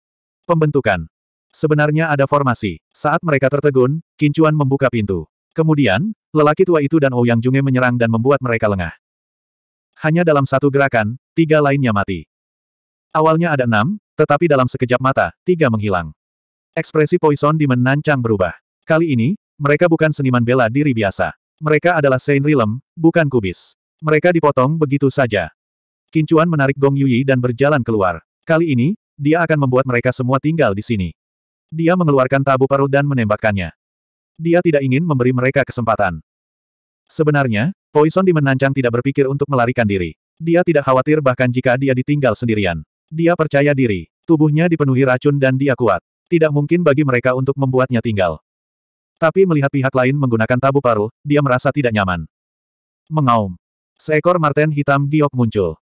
Pembentukan. Sebenarnya ada formasi. Saat mereka tertegun, Kincuan membuka pintu. Kemudian, lelaki tua itu dan Ouyang oh Junge menyerang dan membuat mereka lengah. Hanya dalam satu gerakan, tiga lainnya mati. Awalnya ada enam, tetapi dalam sekejap mata, tiga menghilang. Ekspresi Poison di menancang berubah. Kali ini, mereka bukan seniman bela diri biasa. Mereka adalah Saint rilem, bukan kubis. Mereka dipotong begitu saja. Kincuan menarik Gong Yuyi dan berjalan keluar. Kali ini, dia akan membuat mereka semua tinggal di sini. Dia mengeluarkan tabu parut dan menembakkannya. Dia tidak ingin memberi mereka kesempatan. Sebenarnya, Poison di menancang tidak berpikir untuk melarikan diri. Dia tidak khawatir bahkan jika dia ditinggal sendirian. Dia percaya diri. Tubuhnya dipenuhi racun dan dia kuat. Tidak mungkin bagi mereka untuk membuatnya tinggal. Tapi melihat pihak lain menggunakan tabu paru, dia merasa tidak nyaman. Mengaum. Seekor marten hitam giok muncul.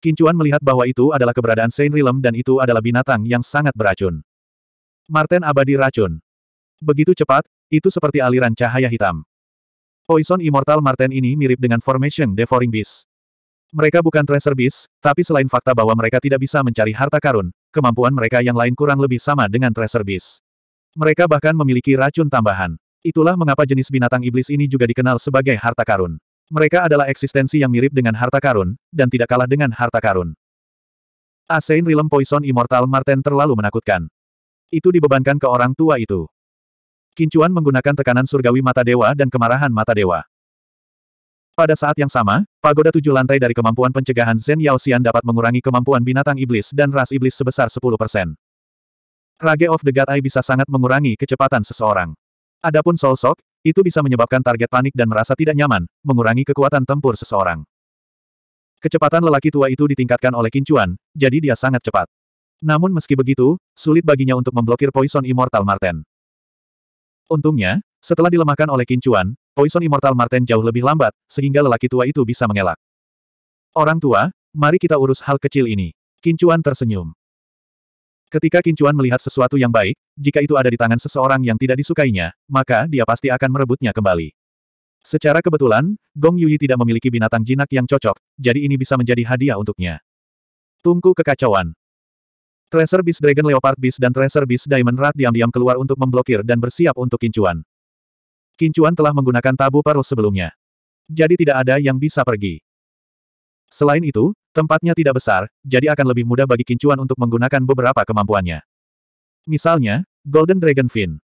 Kincuan melihat bahwa itu adalah keberadaan Saint Rilem dan itu adalah binatang yang sangat beracun. Marten abadi racun. Begitu cepat, itu seperti aliran cahaya hitam. Poison Immortal Marten ini mirip dengan Formation Devouring Beast. Mereka bukan treasure beast, tapi selain fakta bahwa mereka tidak bisa mencari harta karun, kemampuan mereka yang lain kurang lebih sama dengan treasure beast. Mereka bahkan memiliki racun tambahan. Itulah mengapa jenis binatang iblis ini juga dikenal sebagai harta karun. Mereka adalah eksistensi yang mirip dengan harta karun, dan tidak kalah dengan harta karun. Asein Realm Poison Immortal Marten terlalu menakutkan. Itu dibebankan ke orang tua itu. Kincuan menggunakan tekanan surgawi mata dewa dan kemarahan mata dewa. Pada saat yang sama, pagoda tujuh lantai dari kemampuan pencegahan Zen Yao Xian dapat mengurangi kemampuan binatang iblis dan ras iblis sebesar 10%. Rage of the God Eye bisa sangat mengurangi kecepatan seseorang. Adapun Soul Shock, itu bisa menyebabkan target panik dan merasa tidak nyaman, mengurangi kekuatan tempur seseorang. Kecepatan lelaki tua itu ditingkatkan oleh kincuan, jadi dia sangat cepat. Namun meski begitu, sulit baginya untuk memblokir Poison Immortal Marten. Untungnya, setelah dilemahkan oleh Kincuan, Poison Immortal Marten jauh lebih lambat, sehingga lelaki tua itu bisa mengelak. Orang tua, mari kita urus hal kecil ini. Kincuan tersenyum. Ketika Kincuan melihat sesuatu yang baik, jika itu ada di tangan seseorang yang tidak disukainya, maka dia pasti akan merebutnya kembali. Secara kebetulan, Gong Yui tidak memiliki binatang jinak yang cocok, jadi ini bisa menjadi hadiah untuknya. Tungku kekacauan. Tracer Beast Dragon Leopard Beast dan Tracer Beast Diamond Rat diam-diam keluar untuk memblokir dan bersiap untuk kincuan. Kincuan telah menggunakan tabu Pearl sebelumnya. Jadi tidak ada yang bisa pergi. Selain itu, tempatnya tidak besar, jadi akan lebih mudah bagi kincuan untuk menggunakan beberapa kemampuannya. Misalnya, Golden Dragon Fin.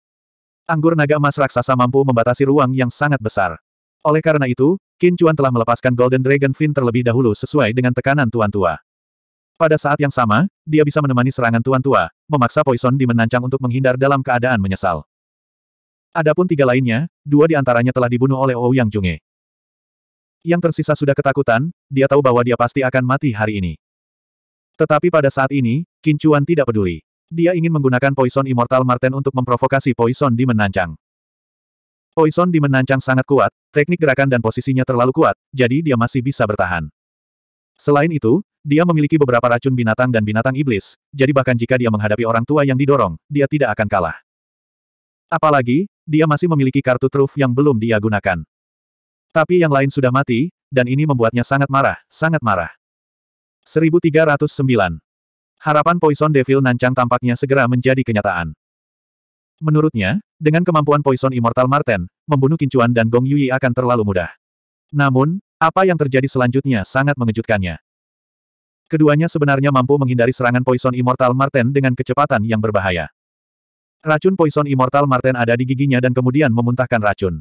Anggur naga emas raksasa mampu membatasi ruang yang sangat besar. Oleh karena itu, kincuan telah melepaskan Golden Dragon Fin terlebih dahulu sesuai dengan tekanan tuan tua. Pada saat yang sama, dia bisa menemani serangan tuan tua, memaksa Poison di menancang untuk menghindar dalam keadaan menyesal. Adapun tiga lainnya, dua di antaranya telah dibunuh oleh Ou Yang Junge. Yang tersisa sudah ketakutan, dia tahu bahwa dia pasti akan mati hari ini. Tetapi pada saat ini, Kincuan tidak peduli. Dia ingin menggunakan Poison Immortal Marten untuk memprovokasi Poison di menancang. Poison di menancang sangat kuat, teknik gerakan dan posisinya terlalu kuat, jadi dia masih bisa bertahan. Selain itu, dia memiliki beberapa racun binatang dan binatang iblis, jadi bahkan jika dia menghadapi orang tua yang didorong, dia tidak akan kalah. Apalagi, dia masih memiliki kartu truf yang belum dia gunakan. Tapi yang lain sudah mati, dan ini membuatnya sangat marah, sangat marah. 1309. Harapan Poison Devil Nancang tampaknya segera menjadi kenyataan. Menurutnya, dengan kemampuan Poison Immortal Marten, membunuh Kincuan dan Gong Yui akan terlalu mudah. Namun, apa yang terjadi selanjutnya sangat mengejutkannya. Keduanya sebenarnya mampu menghindari serangan Poison Immortal Marten dengan kecepatan yang berbahaya. Racun Poison Immortal Marten ada di giginya dan kemudian memuntahkan racun.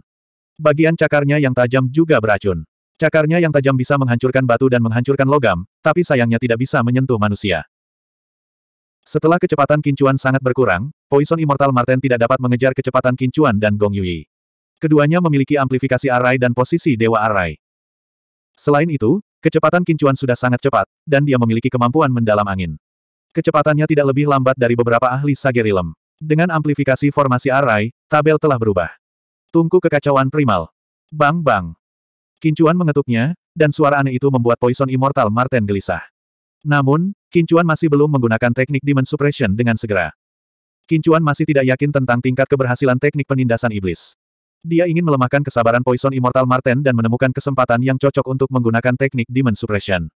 Bagian cakarnya yang tajam juga beracun. Cakarnya yang tajam bisa menghancurkan batu dan menghancurkan logam, tapi sayangnya tidak bisa menyentuh manusia. Setelah kecepatan kincuan sangat berkurang, Poison Immortal Marten tidak dapat mengejar kecepatan kincuan dan Gong Yui. Keduanya memiliki amplifikasi arai dan posisi Dewa arai. Selain itu, Kecepatan kincuan sudah sangat cepat, dan dia memiliki kemampuan mendalam angin. Kecepatannya tidak lebih lambat dari beberapa ahli Sagerilem. Dengan amplifikasi formasi arai, tabel telah berubah. Tungku kekacauan primal. Bang bang. Kincuan mengetuknya, dan suara aneh itu membuat Poison Immortal Martin gelisah. Namun, Kincuan masih belum menggunakan teknik Demon Suppression dengan segera. Kincuan masih tidak yakin tentang tingkat keberhasilan teknik penindasan iblis. Dia ingin melemahkan kesabaran Poison Immortal Marten dan menemukan kesempatan yang cocok untuk menggunakan teknik Demon Suppression.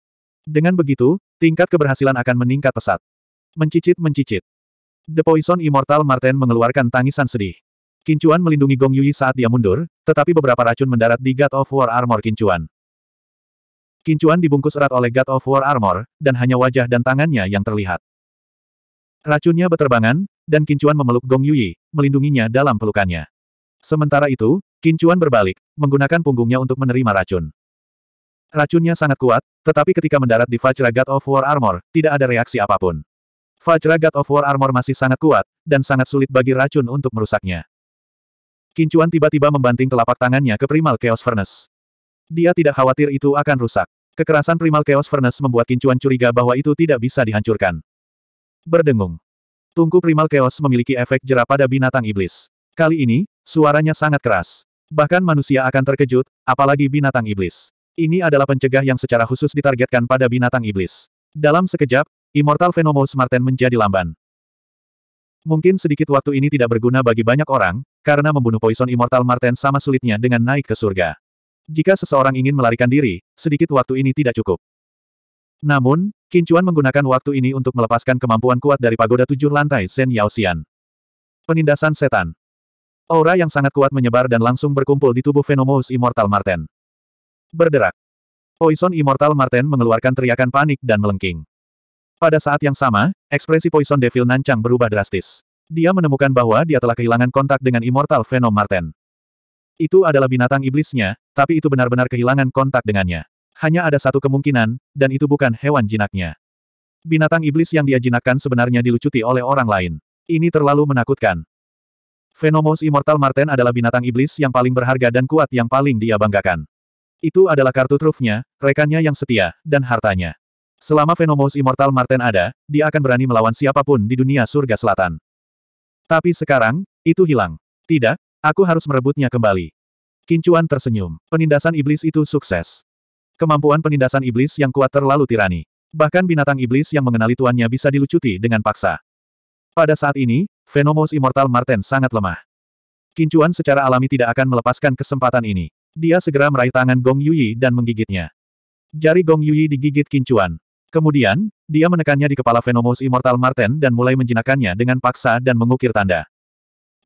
Dengan begitu, tingkat keberhasilan akan meningkat pesat. Mencicit-mencicit. The Poison Immortal Marten mengeluarkan tangisan sedih. Kincuan melindungi Gong Yui saat dia mundur, tetapi beberapa racun mendarat di God of War Armor Kincuan. Kincuan dibungkus erat oleh God of War Armor, dan hanya wajah dan tangannya yang terlihat. Racunnya berterbangan, dan Kincuan memeluk Gong Yui, melindunginya dalam pelukannya. Sementara itu, Kincuan berbalik, menggunakan punggungnya untuk menerima racun. Racunnya sangat kuat, tetapi ketika mendarat di Fajra God of War Armor, tidak ada reaksi apapun. Fajra God of War Armor masih sangat kuat, dan sangat sulit bagi racun untuk merusaknya. Kincuan tiba-tiba membanting telapak tangannya ke Primal Chaos Furnace. Dia tidak khawatir itu akan rusak. Kekerasan Primal Chaos Furnace membuat Kincuan curiga bahwa itu tidak bisa dihancurkan. Berdengung. Tungku Primal Chaos memiliki efek jerah pada binatang iblis. Kali ini, suaranya sangat keras. Bahkan manusia akan terkejut, apalagi binatang iblis. Ini adalah pencegah yang secara khusus ditargetkan pada binatang iblis. Dalam sekejap, Immortal Venomous Marten menjadi lamban. Mungkin sedikit waktu ini tidak berguna bagi banyak orang, karena membunuh Poison Immortal Marten sama sulitnya dengan naik ke surga. Jika seseorang ingin melarikan diri, sedikit waktu ini tidak cukup. Namun, Kincuan menggunakan waktu ini untuk melepaskan kemampuan kuat dari pagoda tujuh lantai Zen Yaoxian. Penindasan setan. Aura yang sangat kuat menyebar dan langsung berkumpul di tubuh Venomous Immortal Marten. Berderak. Poison Immortal Marten mengeluarkan teriakan panik dan melengking. Pada saat yang sama, ekspresi Poison Devil Nancang berubah drastis. Dia menemukan bahwa dia telah kehilangan kontak dengan Immortal Venom Marten. Itu adalah binatang iblisnya, tapi itu benar-benar kehilangan kontak dengannya. Hanya ada satu kemungkinan, dan itu bukan hewan jinaknya. Binatang iblis yang dia jinakkan sebenarnya dilucuti oleh orang lain. Ini terlalu menakutkan. Venomous Immortal Marten adalah binatang iblis yang paling berharga dan kuat yang paling dia banggakan. Itu adalah kartu trufnya, rekannya yang setia, dan hartanya. Selama Venomous Immortal Marten ada, dia akan berani melawan siapapun di dunia surga selatan. Tapi sekarang, itu hilang. Tidak, aku harus merebutnya kembali. Kincuan tersenyum. Penindasan iblis itu sukses. Kemampuan penindasan iblis yang kuat terlalu tirani. Bahkan binatang iblis yang mengenali tuannya bisa dilucuti dengan paksa. Pada saat ini, Venomous Immortal Marten sangat lemah. Kincuan secara alami tidak akan melepaskan kesempatan ini. Dia segera meraih tangan Gong Yuyi dan menggigitnya. Jari Gong Yuyi digigit Kincuan. Kemudian, dia menekannya di kepala Venomous Immortal Marten dan mulai menjinakannya dengan paksa dan mengukir tanda.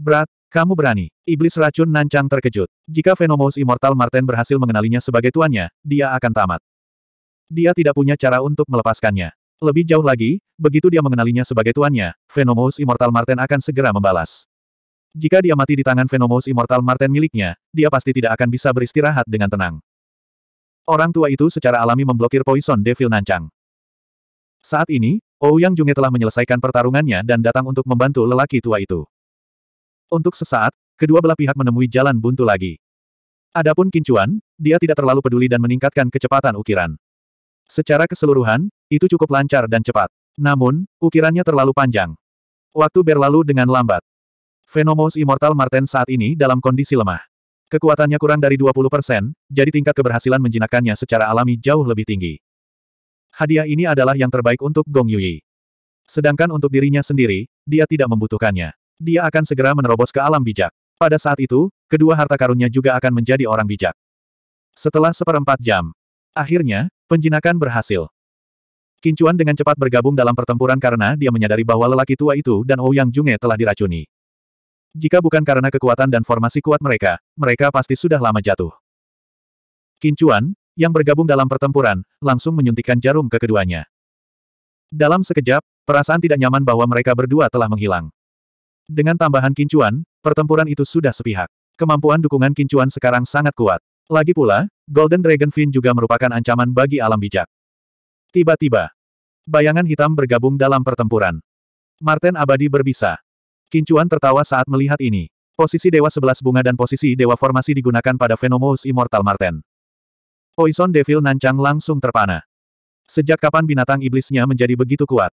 Berat, kamu berani. Iblis racun nancang terkejut. Jika Venomous Immortal Marten berhasil mengenalinya sebagai tuannya, dia akan tamat. Dia tidak punya cara untuk melepaskannya. Lebih jauh lagi, begitu dia mengenalinya sebagai tuannya, Venomous Immortal Marten akan segera membalas. Jika dia mati di tangan Venomous Immortal Marten miliknya, dia pasti tidak akan bisa beristirahat dengan tenang. Orang tua itu secara alami memblokir Poison Devil Nancang. Saat ini, Ouyang Junge telah menyelesaikan pertarungannya dan datang untuk membantu lelaki tua itu. Untuk sesaat, kedua belah pihak menemui jalan buntu lagi. Adapun Kincuan, dia tidak terlalu peduli dan meningkatkan kecepatan ukiran. Secara keseluruhan, itu cukup lancar dan cepat. Namun, ukirannya terlalu panjang. Waktu berlalu dengan lambat. Venomous Immortal Marten saat ini dalam kondisi lemah. Kekuatannya kurang dari 20%, jadi tingkat keberhasilan menjinakkannya secara alami jauh lebih tinggi. Hadiah ini adalah yang terbaik untuk Gong Yui. Sedangkan untuk dirinya sendiri, dia tidak membutuhkannya. Dia akan segera menerobos ke alam bijak. Pada saat itu, kedua harta karunnya juga akan menjadi orang bijak. Setelah seperempat jam, akhirnya, Penjinakan berhasil. Kincuan dengan cepat bergabung dalam pertempuran karena dia menyadari bahwa lelaki tua itu dan Ouyang oh Junge telah diracuni. Jika bukan karena kekuatan dan formasi kuat mereka, mereka pasti sudah lama jatuh. Kincuan, yang bergabung dalam pertempuran, langsung menyuntikkan jarum ke keduanya. Dalam sekejap, perasaan tidak nyaman bahwa mereka berdua telah menghilang. Dengan tambahan kincuan, pertempuran itu sudah sepihak. Kemampuan dukungan kincuan sekarang sangat kuat. Lagi pula, Golden Dragon Fin juga merupakan ancaman bagi alam bijak. Tiba-tiba, bayangan hitam bergabung dalam pertempuran. Martin abadi berbisa. Kincuan tertawa saat melihat ini. Posisi Dewa Sebelas Bunga dan posisi Dewa Formasi digunakan pada Venomous Immortal Marten. Poison Devil Nancang langsung terpana. Sejak kapan binatang iblisnya menjadi begitu kuat?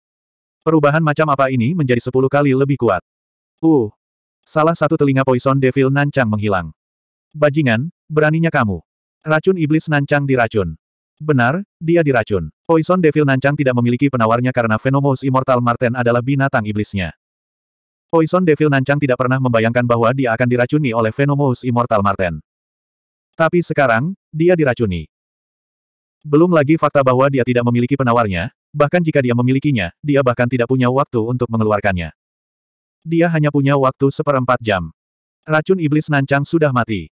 Perubahan macam apa ini menjadi sepuluh kali lebih kuat? Uh! Salah satu telinga Poison Devil Nancang menghilang. Bajingan, beraninya kamu. Racun iblis nancang diracun. Benar, dia diracun. Poison Devil Nancang tidak memiliki penawarnya karena Venomous Immortal Marten adalah binatang iblisnya. Poison Devil Nancang tidak pernah membayangkan bahwa dia akan diracuni oleh Venomous Immortal Marten. Tapi sekarang, dia diracuni. Belum lagi fakta bahwa dia tidak memiliki penawarnya, bahkan jika dia memilikinya, dia bahkan tidak punya waktu untuk mengeluarkannya. Dia hanya punya waktu seperempat jam. Racun iblis nancang sudah mati.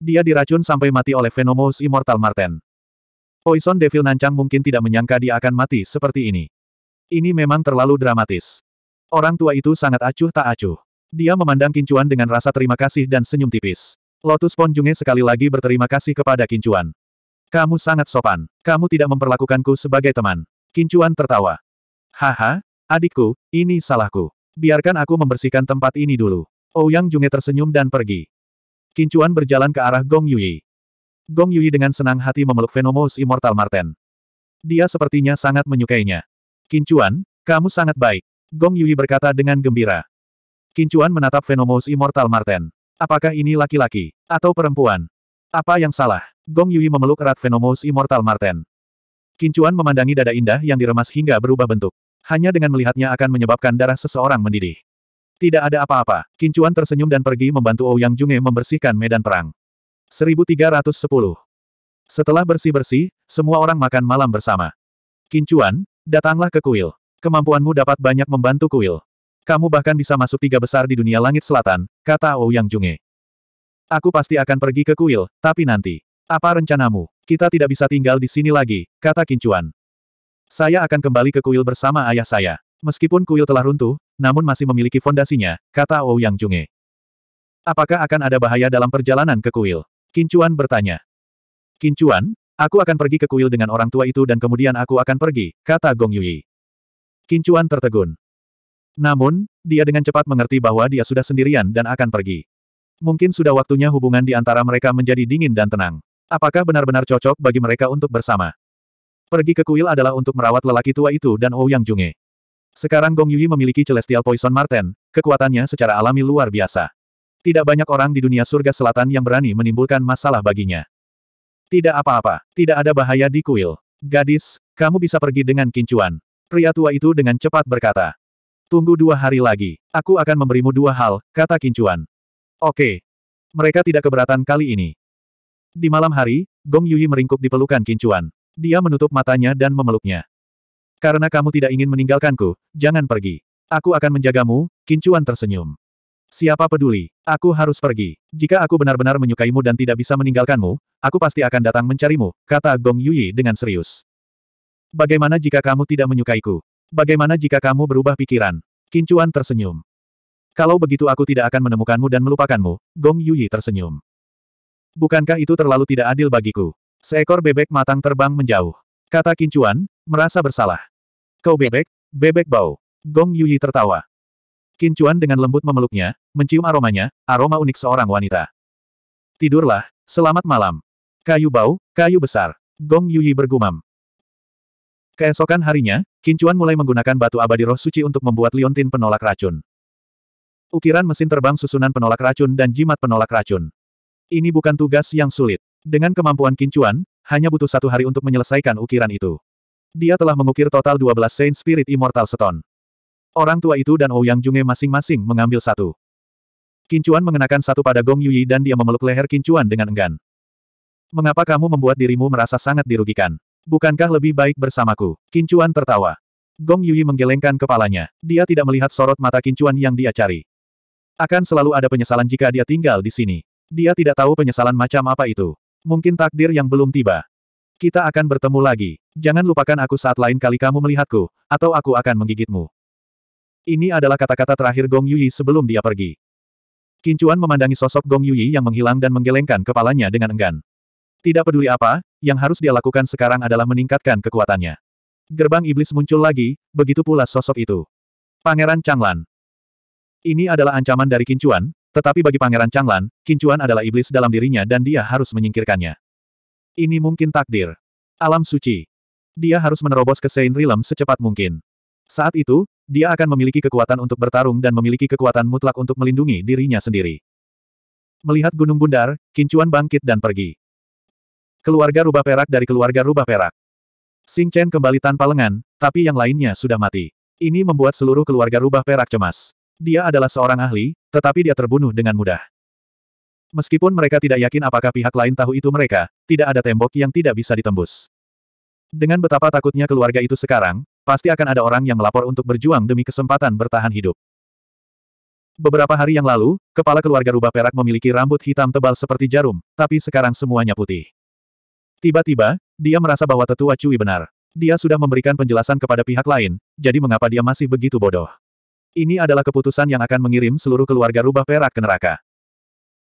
Dia diracun sampai mati oleh Venomous Immortal Marten. Poison Devil Nancang mungkin tidak menyangka dia akan mati seperti ini. Ini memang terlalu dramatis. Orang tua itu sangat acuh tak acuh. Dia memandang Kincuan dengan rasa terima kasih dan senyum tipis. Lotus Ponjunge sekali lagi berterima kasih kepada Kincuan. Kamu sangat sopan. Kamu tidak memperlakukanku sebagai teman. Kincuan tertawa. Haha, adikku, ini salahku. Biarkan aku membersihkan tempat ini dulu. Ouyang Junge tersenyum dan pergi. Kincuan berjalan ke arah Gong Yui. Gong Yui dengan senang hati memeluk Venomous Immortal Marten. Dia sepertinya sangat menyukainya. Kincuan, kamu sangat baik. Gong Yui berkata dengan gembira. Kincuan menatap Venomous Immortal Marten. Apakah ini laki-laki, atau perempuan? Apa yang salah? Gong Yui memeluk erat Venomous Immortal Marten. Kincuan memandangi dada indah yang diremas hingga berubah bentuk. Hanya dengan melihatnya akan menyebabkan darah seseorang mendidih. Tidak ada apa-apa. Kincuan tersenyum dan pergi membantu Ouyang Junge membersihkan medan perang. 1310. Setelah bersih-bersih, semua orang makan malam bersama. Kincuan, datanglah ke kuil. Kemampuanmu dapat banyak membantu kuil. Kamu bahkan bisa masuk tiga besar di dunia langit selatan, kata Ouyang Junge. Aku pasti akan pergi ke kuil, tapi nanti. Apa rencanamu? Kita tidak bisa tinggal di sini lagi, kata Kincuan. Saya akan kembali ke kuil bersama ayah saya. Meskipun kuil telah runtuh, namun masih memiliki fondasinya, kata Ou Yang Junge. Apakah akan ada bahaya dalam perjalanan ke kuil? Kincuan bertanya. Kincuan, aku akan pergi ke kuil dengan orang tua itu dan kemudian aku akan pergi, kata Gong Yui. Kincuan tertegun. Namun, dia dengan cepat mengerti bahwa dia sudah sendirian dan akan pergi. Mungkin sudah waktunya hubungan di antara mereka menjadi dingin dan tenang. Apakah benar-benar cocok bagi mereka untuk bersama? Pergi ke kuil adalah untuk merawat lelaki tua itu dan Ouyang Junge. Sekarang Gong Yui memiliki Celestial Poison Marten, kekuatannya secara alami luar biasa. Tidak banyak orang di dunia surga selatan yang berani menimbulkan masalah baginya. Tidak apa-apa, tidak ada bahaya di kuil. Gadis, kamu bisa pergi dengan kincuan. Pria tua itu dengan cepat berkata. Tunggu dua hari lagi, aku akan memberimu dua hal, kata kincuan. Oke. Mereka tidak keberatan kali ini. Di malam hari, Gong Yui meringkuk di pelukan kincuan. Dia menutup matanya dan memeluknya. Karena kamu tidak ingin meninggalkanku, jangan pergi. Aku akan menjagamu, Kincuan tersenyum. Siapa peduli, aku harus pergi. Jika aku benar-benar menyukaimu dan tidak bisa meninggalkanmu, aku pasti akan datang mencarimu, kata Gong Yuyi dengan serius. Bagaimana jika kamu tidak menyukaiku? Bagaimana jika kamu berubah pikiran? Kincuan tersenyum. Kalau begitu aku tidak akan menemukanmu dan melupakanmu, Gong Yuyi tersenyum. Bukankah itu terlalu tidak adil bagiku? Seekor bebek matang terbang menjauh. Kata Kincuan, merasa bersalah. Kau bebek, bebek bau. Gong Yuyi tertawa. Kincuan dengan lembut memeluknya, mencium aromanya, aroma unik seorang wanita. Tidurlah, selamat malam. Kayu bau, kayu besar. Gong Yuyi bergumam. Keesokan harinya, Kincuan mulai menggunakan batu abadi roh suci untuk membuat liontin penolak racun. Ukiran mesin terbang susunan penolak racun dan jimat penolak racun. Ini bukan tugas yang sulit. Dengan kemampuan Kincuan, hanya butuh satu hari untuk menyelesaikan ukiran itu. Dia telah mengukir total 12 Saint Spirit Immortal Stone. Orang tua itu dan Ouyang Junge masing-masing mengambil satu. Kincuan mengenakan satu pada Gong Yuyi dan dia memeluk leher Kincuan dengan enggan. Mengapa kamu membuat dirimu merasa sangat dirugikan? Bukankah lebih baik bersamaku? Kincuan tertawa. Gong Yuyi menggelengkan kepalanya. Dia tidak melihat sorot mata Kincuan yang dia cari. Akan selalu ada penyesalan jika dia tinggal di sini. Dia tidak tahu penyesalan macam apa itu. Mungkin takdir yang belum tiba. Kita akan bertemu lagi. Jangan lupakan aku saat lain kali kamu melihatku, atau aku akan menggigitmu. Ini adalah kata-kata terakhir Gong Yuyi sebelum dia pergi. Kincuan memandangi sosok Gong Yuyi yang menghilang dan menggelengkan kepalanya dengan enggan. Tidak peduli apa, yang harus dia lakukan sekarang adalah meningkatkan kekuatannya. Gerbang iblis muncul lagi, begitu pula sosok itu. Pangeran Changlan. Ini adalah ancaman dari Kincuan, tetapi bagi Pangeran Changlan, Kincuan adalah iblis dalam dirinya dan dia harus menyingkirkannya. Ini mungkin takdir. Alam suci. Dia harus menerobos ke Saint Realm secepat mungkin. Saat itu, dia akan memiliki kekuatan untuk bertarung dan memiliki kekuatan mutlak untuk melindungi dirinya sendiri. Melihat gunung bundar, Kincuan bangkit dan pergi. Keluarga rubah perak dari keluarga rubah perak. Sing Chen kembali tanpa lengan, tapi yang lainnya sudah mati. Ini membuat seluruh keluarga rubah perak cemas. Dia adalah seorang ahli, tetapi dia terbunuh dengan mudah. Meskipun mereka tidak yakin apakah pihak lain tahu itu mereka, tidak ada tembok yang tidak bisa ditembus. Dengan betapa takutnya keluarga itu sekarang, pasti akan ada orang yang melapor untuk berjuang demi kesempatan bertahan hidup. Beberapa hari yang lalu, kepala keluarga rubah perak memiliki rambut hitam tebal seperti jarum, tapi sekarang semuanya putih. Tiba-tiba, dia merasa bahwa tetua Cui benar. Dia sudah memberikan penjelasan kepada pihak lain, jadi mengapa dia masih begitu bodoh. Ini adalah keputusan yang akan mengirim seluruh keluarga rubah perak ke neraka.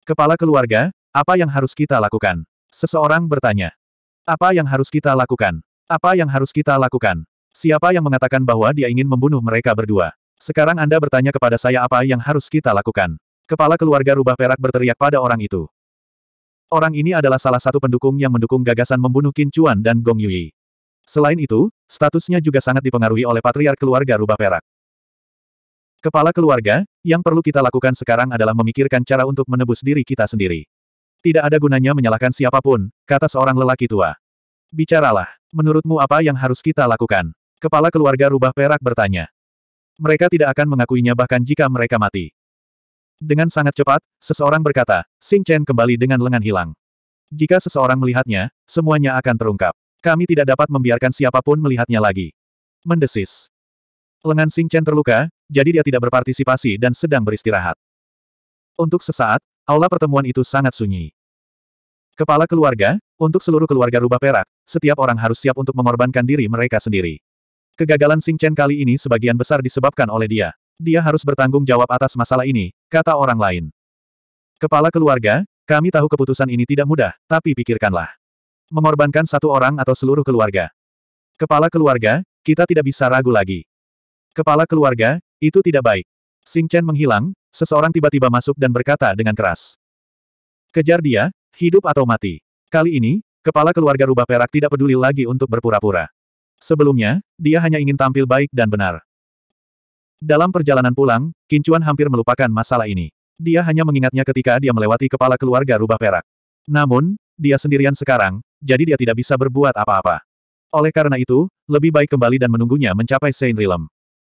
Kepala keluarga, apa yang harus kita lakukan? Seseorang bertanya. Apa yang harus kita lakukan? Apa yang harus kita lakukan? Siapa yang mengatakan bahwa dia ingin membunuh mereka berdua? Sekarang Anda bertanya kepada saya apa yang harus kita lakukan. Kepala keluarga rubah perak berteriak pada orang itu. Orang ini adalah salah satu pendukung yang mendukung gagasan membunuh Qin Chuan dan Gong Yui. Selain itu, statusnya juga sangat dipengaruhi oleh patriark keluarga rubah perak. Kepala keluarga, yang perlu kita lakukan sekarang adalah memikirkan cara untuk menebus diri kita sendiri. Tidak ada gunanya menyalahkan siapapun, kata seorang lelaki tua. Bicaralah, menurutmu apa yang harus kita lakukan? Kepala keluarga rubah perak bertanya. Mereka tidak akan mengakuinya bahkan jika mereka mati. Dengan sangat cepat, seseorang berkata, Sing Chen kembali dengan lengan hilang. Jika seseorang melihatnya, semuanya akan terungkap. Kami tidak dapat membiarkan siapapun melihatnya lagi. Mendesis, Lengan Sing Chen terluka, jadi dia tidak berpartisipasi dan sedang beristirahat. Untuk sesaat, aula pertemuan itu sangat sunyi. Kepala keluarga, untuk seluruh keluarga rubah perak, setiap orang harus siap untuk mengorbankan diri mereka sendiri. Kegagalan Sing Chen kali ini sebagian besar disebabkan oleh dia. Dia harus bertanggung jawab atas masalah ini, kata orang lain. Kepala keluarga, kami tahu keputusan ini tidak mudah, tapi pikirkanlah. Mengorbankan satu orang atau seluruh keluarga. Kepala keluarga, kita tidak bisa ragu lagi. Kepala keluarga, itu tidak baik. Sing Chen menghilang, seseorang tiba-tiba masuk dan berkata dengan keras. Kejar dia, hidup atau mati. Kali ini, kepala keluarga rubah perak tidak peduli lagi untuk berpura-pura. Sebelumnya, dia hanya ingin tampil baik dan benar. Dalam perjalanan pulang, Kincuan hampir melupakan masalah ini. Dia hanya mengingatnya ketika dia melewati kepala keluarga rubah perak. Namun, dia sendirian sekarang, jadi dia tidak bisa berbuat apa-apa. Oleh karena itu, lebih baik kembali dan menunggunya mencapai Saint Realm.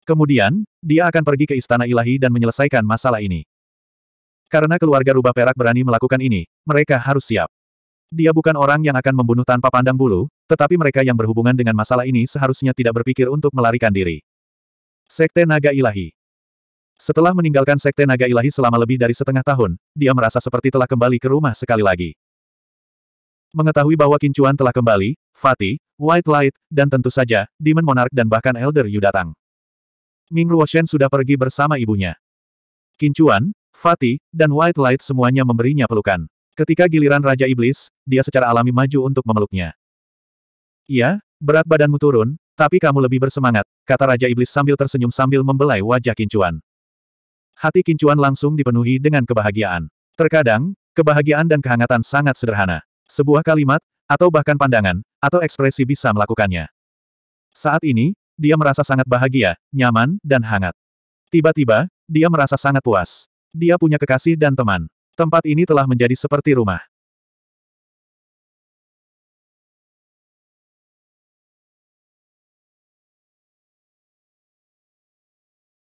Kemudian, dia akan pergi ke istana ilahi dan menyelesaikan masalah ini. Karena keluarga rubah perak berani melakukan ini, mereka harus siap. Dia bukan orang yang akan membunuh tanpa pandang bulu, tetapi mereka yang berhubungan dengan masalah ini seharusnya tidak berpikir untuk melarikan diri. Sekte Naga Ilahi Setelah meninggalkan Sekte Naga Ilahi selama lebih dari setengah tahun, dia merasa seperti telah kembali ke rumah sekali lagi. Mengetahui bahwa Kincuan telah kembali, Fatih, White Light, dan tentu saja, Demon Monarch dan bahkan Elder Yu datang. Ming Ruoshen sudah pergi bersama ibunya. Kincuan, Fatih, dan White Light semuanya memberinya pelukan. Ketika giliran Raja Iblis, dia secara alami maju untuk memeluknya. Iya, berat badanmu turun, tapi kamu lebih bersemangat, kata Raja Iblis sambil tersenyum sambil membelai wajah Kincuan. Hati Kincuan langsung dipenuhi dengan kebahagiaan. Terkadang, kebahagiaan dan kehangatan sangat sederhana. Sebuah kalimat, atau bahkan pandangan, atau ekspresi bisa melakukannya. Saat ini, dia merasa sangat bahagia, nyaman, dan hangat. Tiba-tiba, dia merasa sangat puas. Dia punya kekasih dan teman. Tempat ini telah menjadi seperti rumah.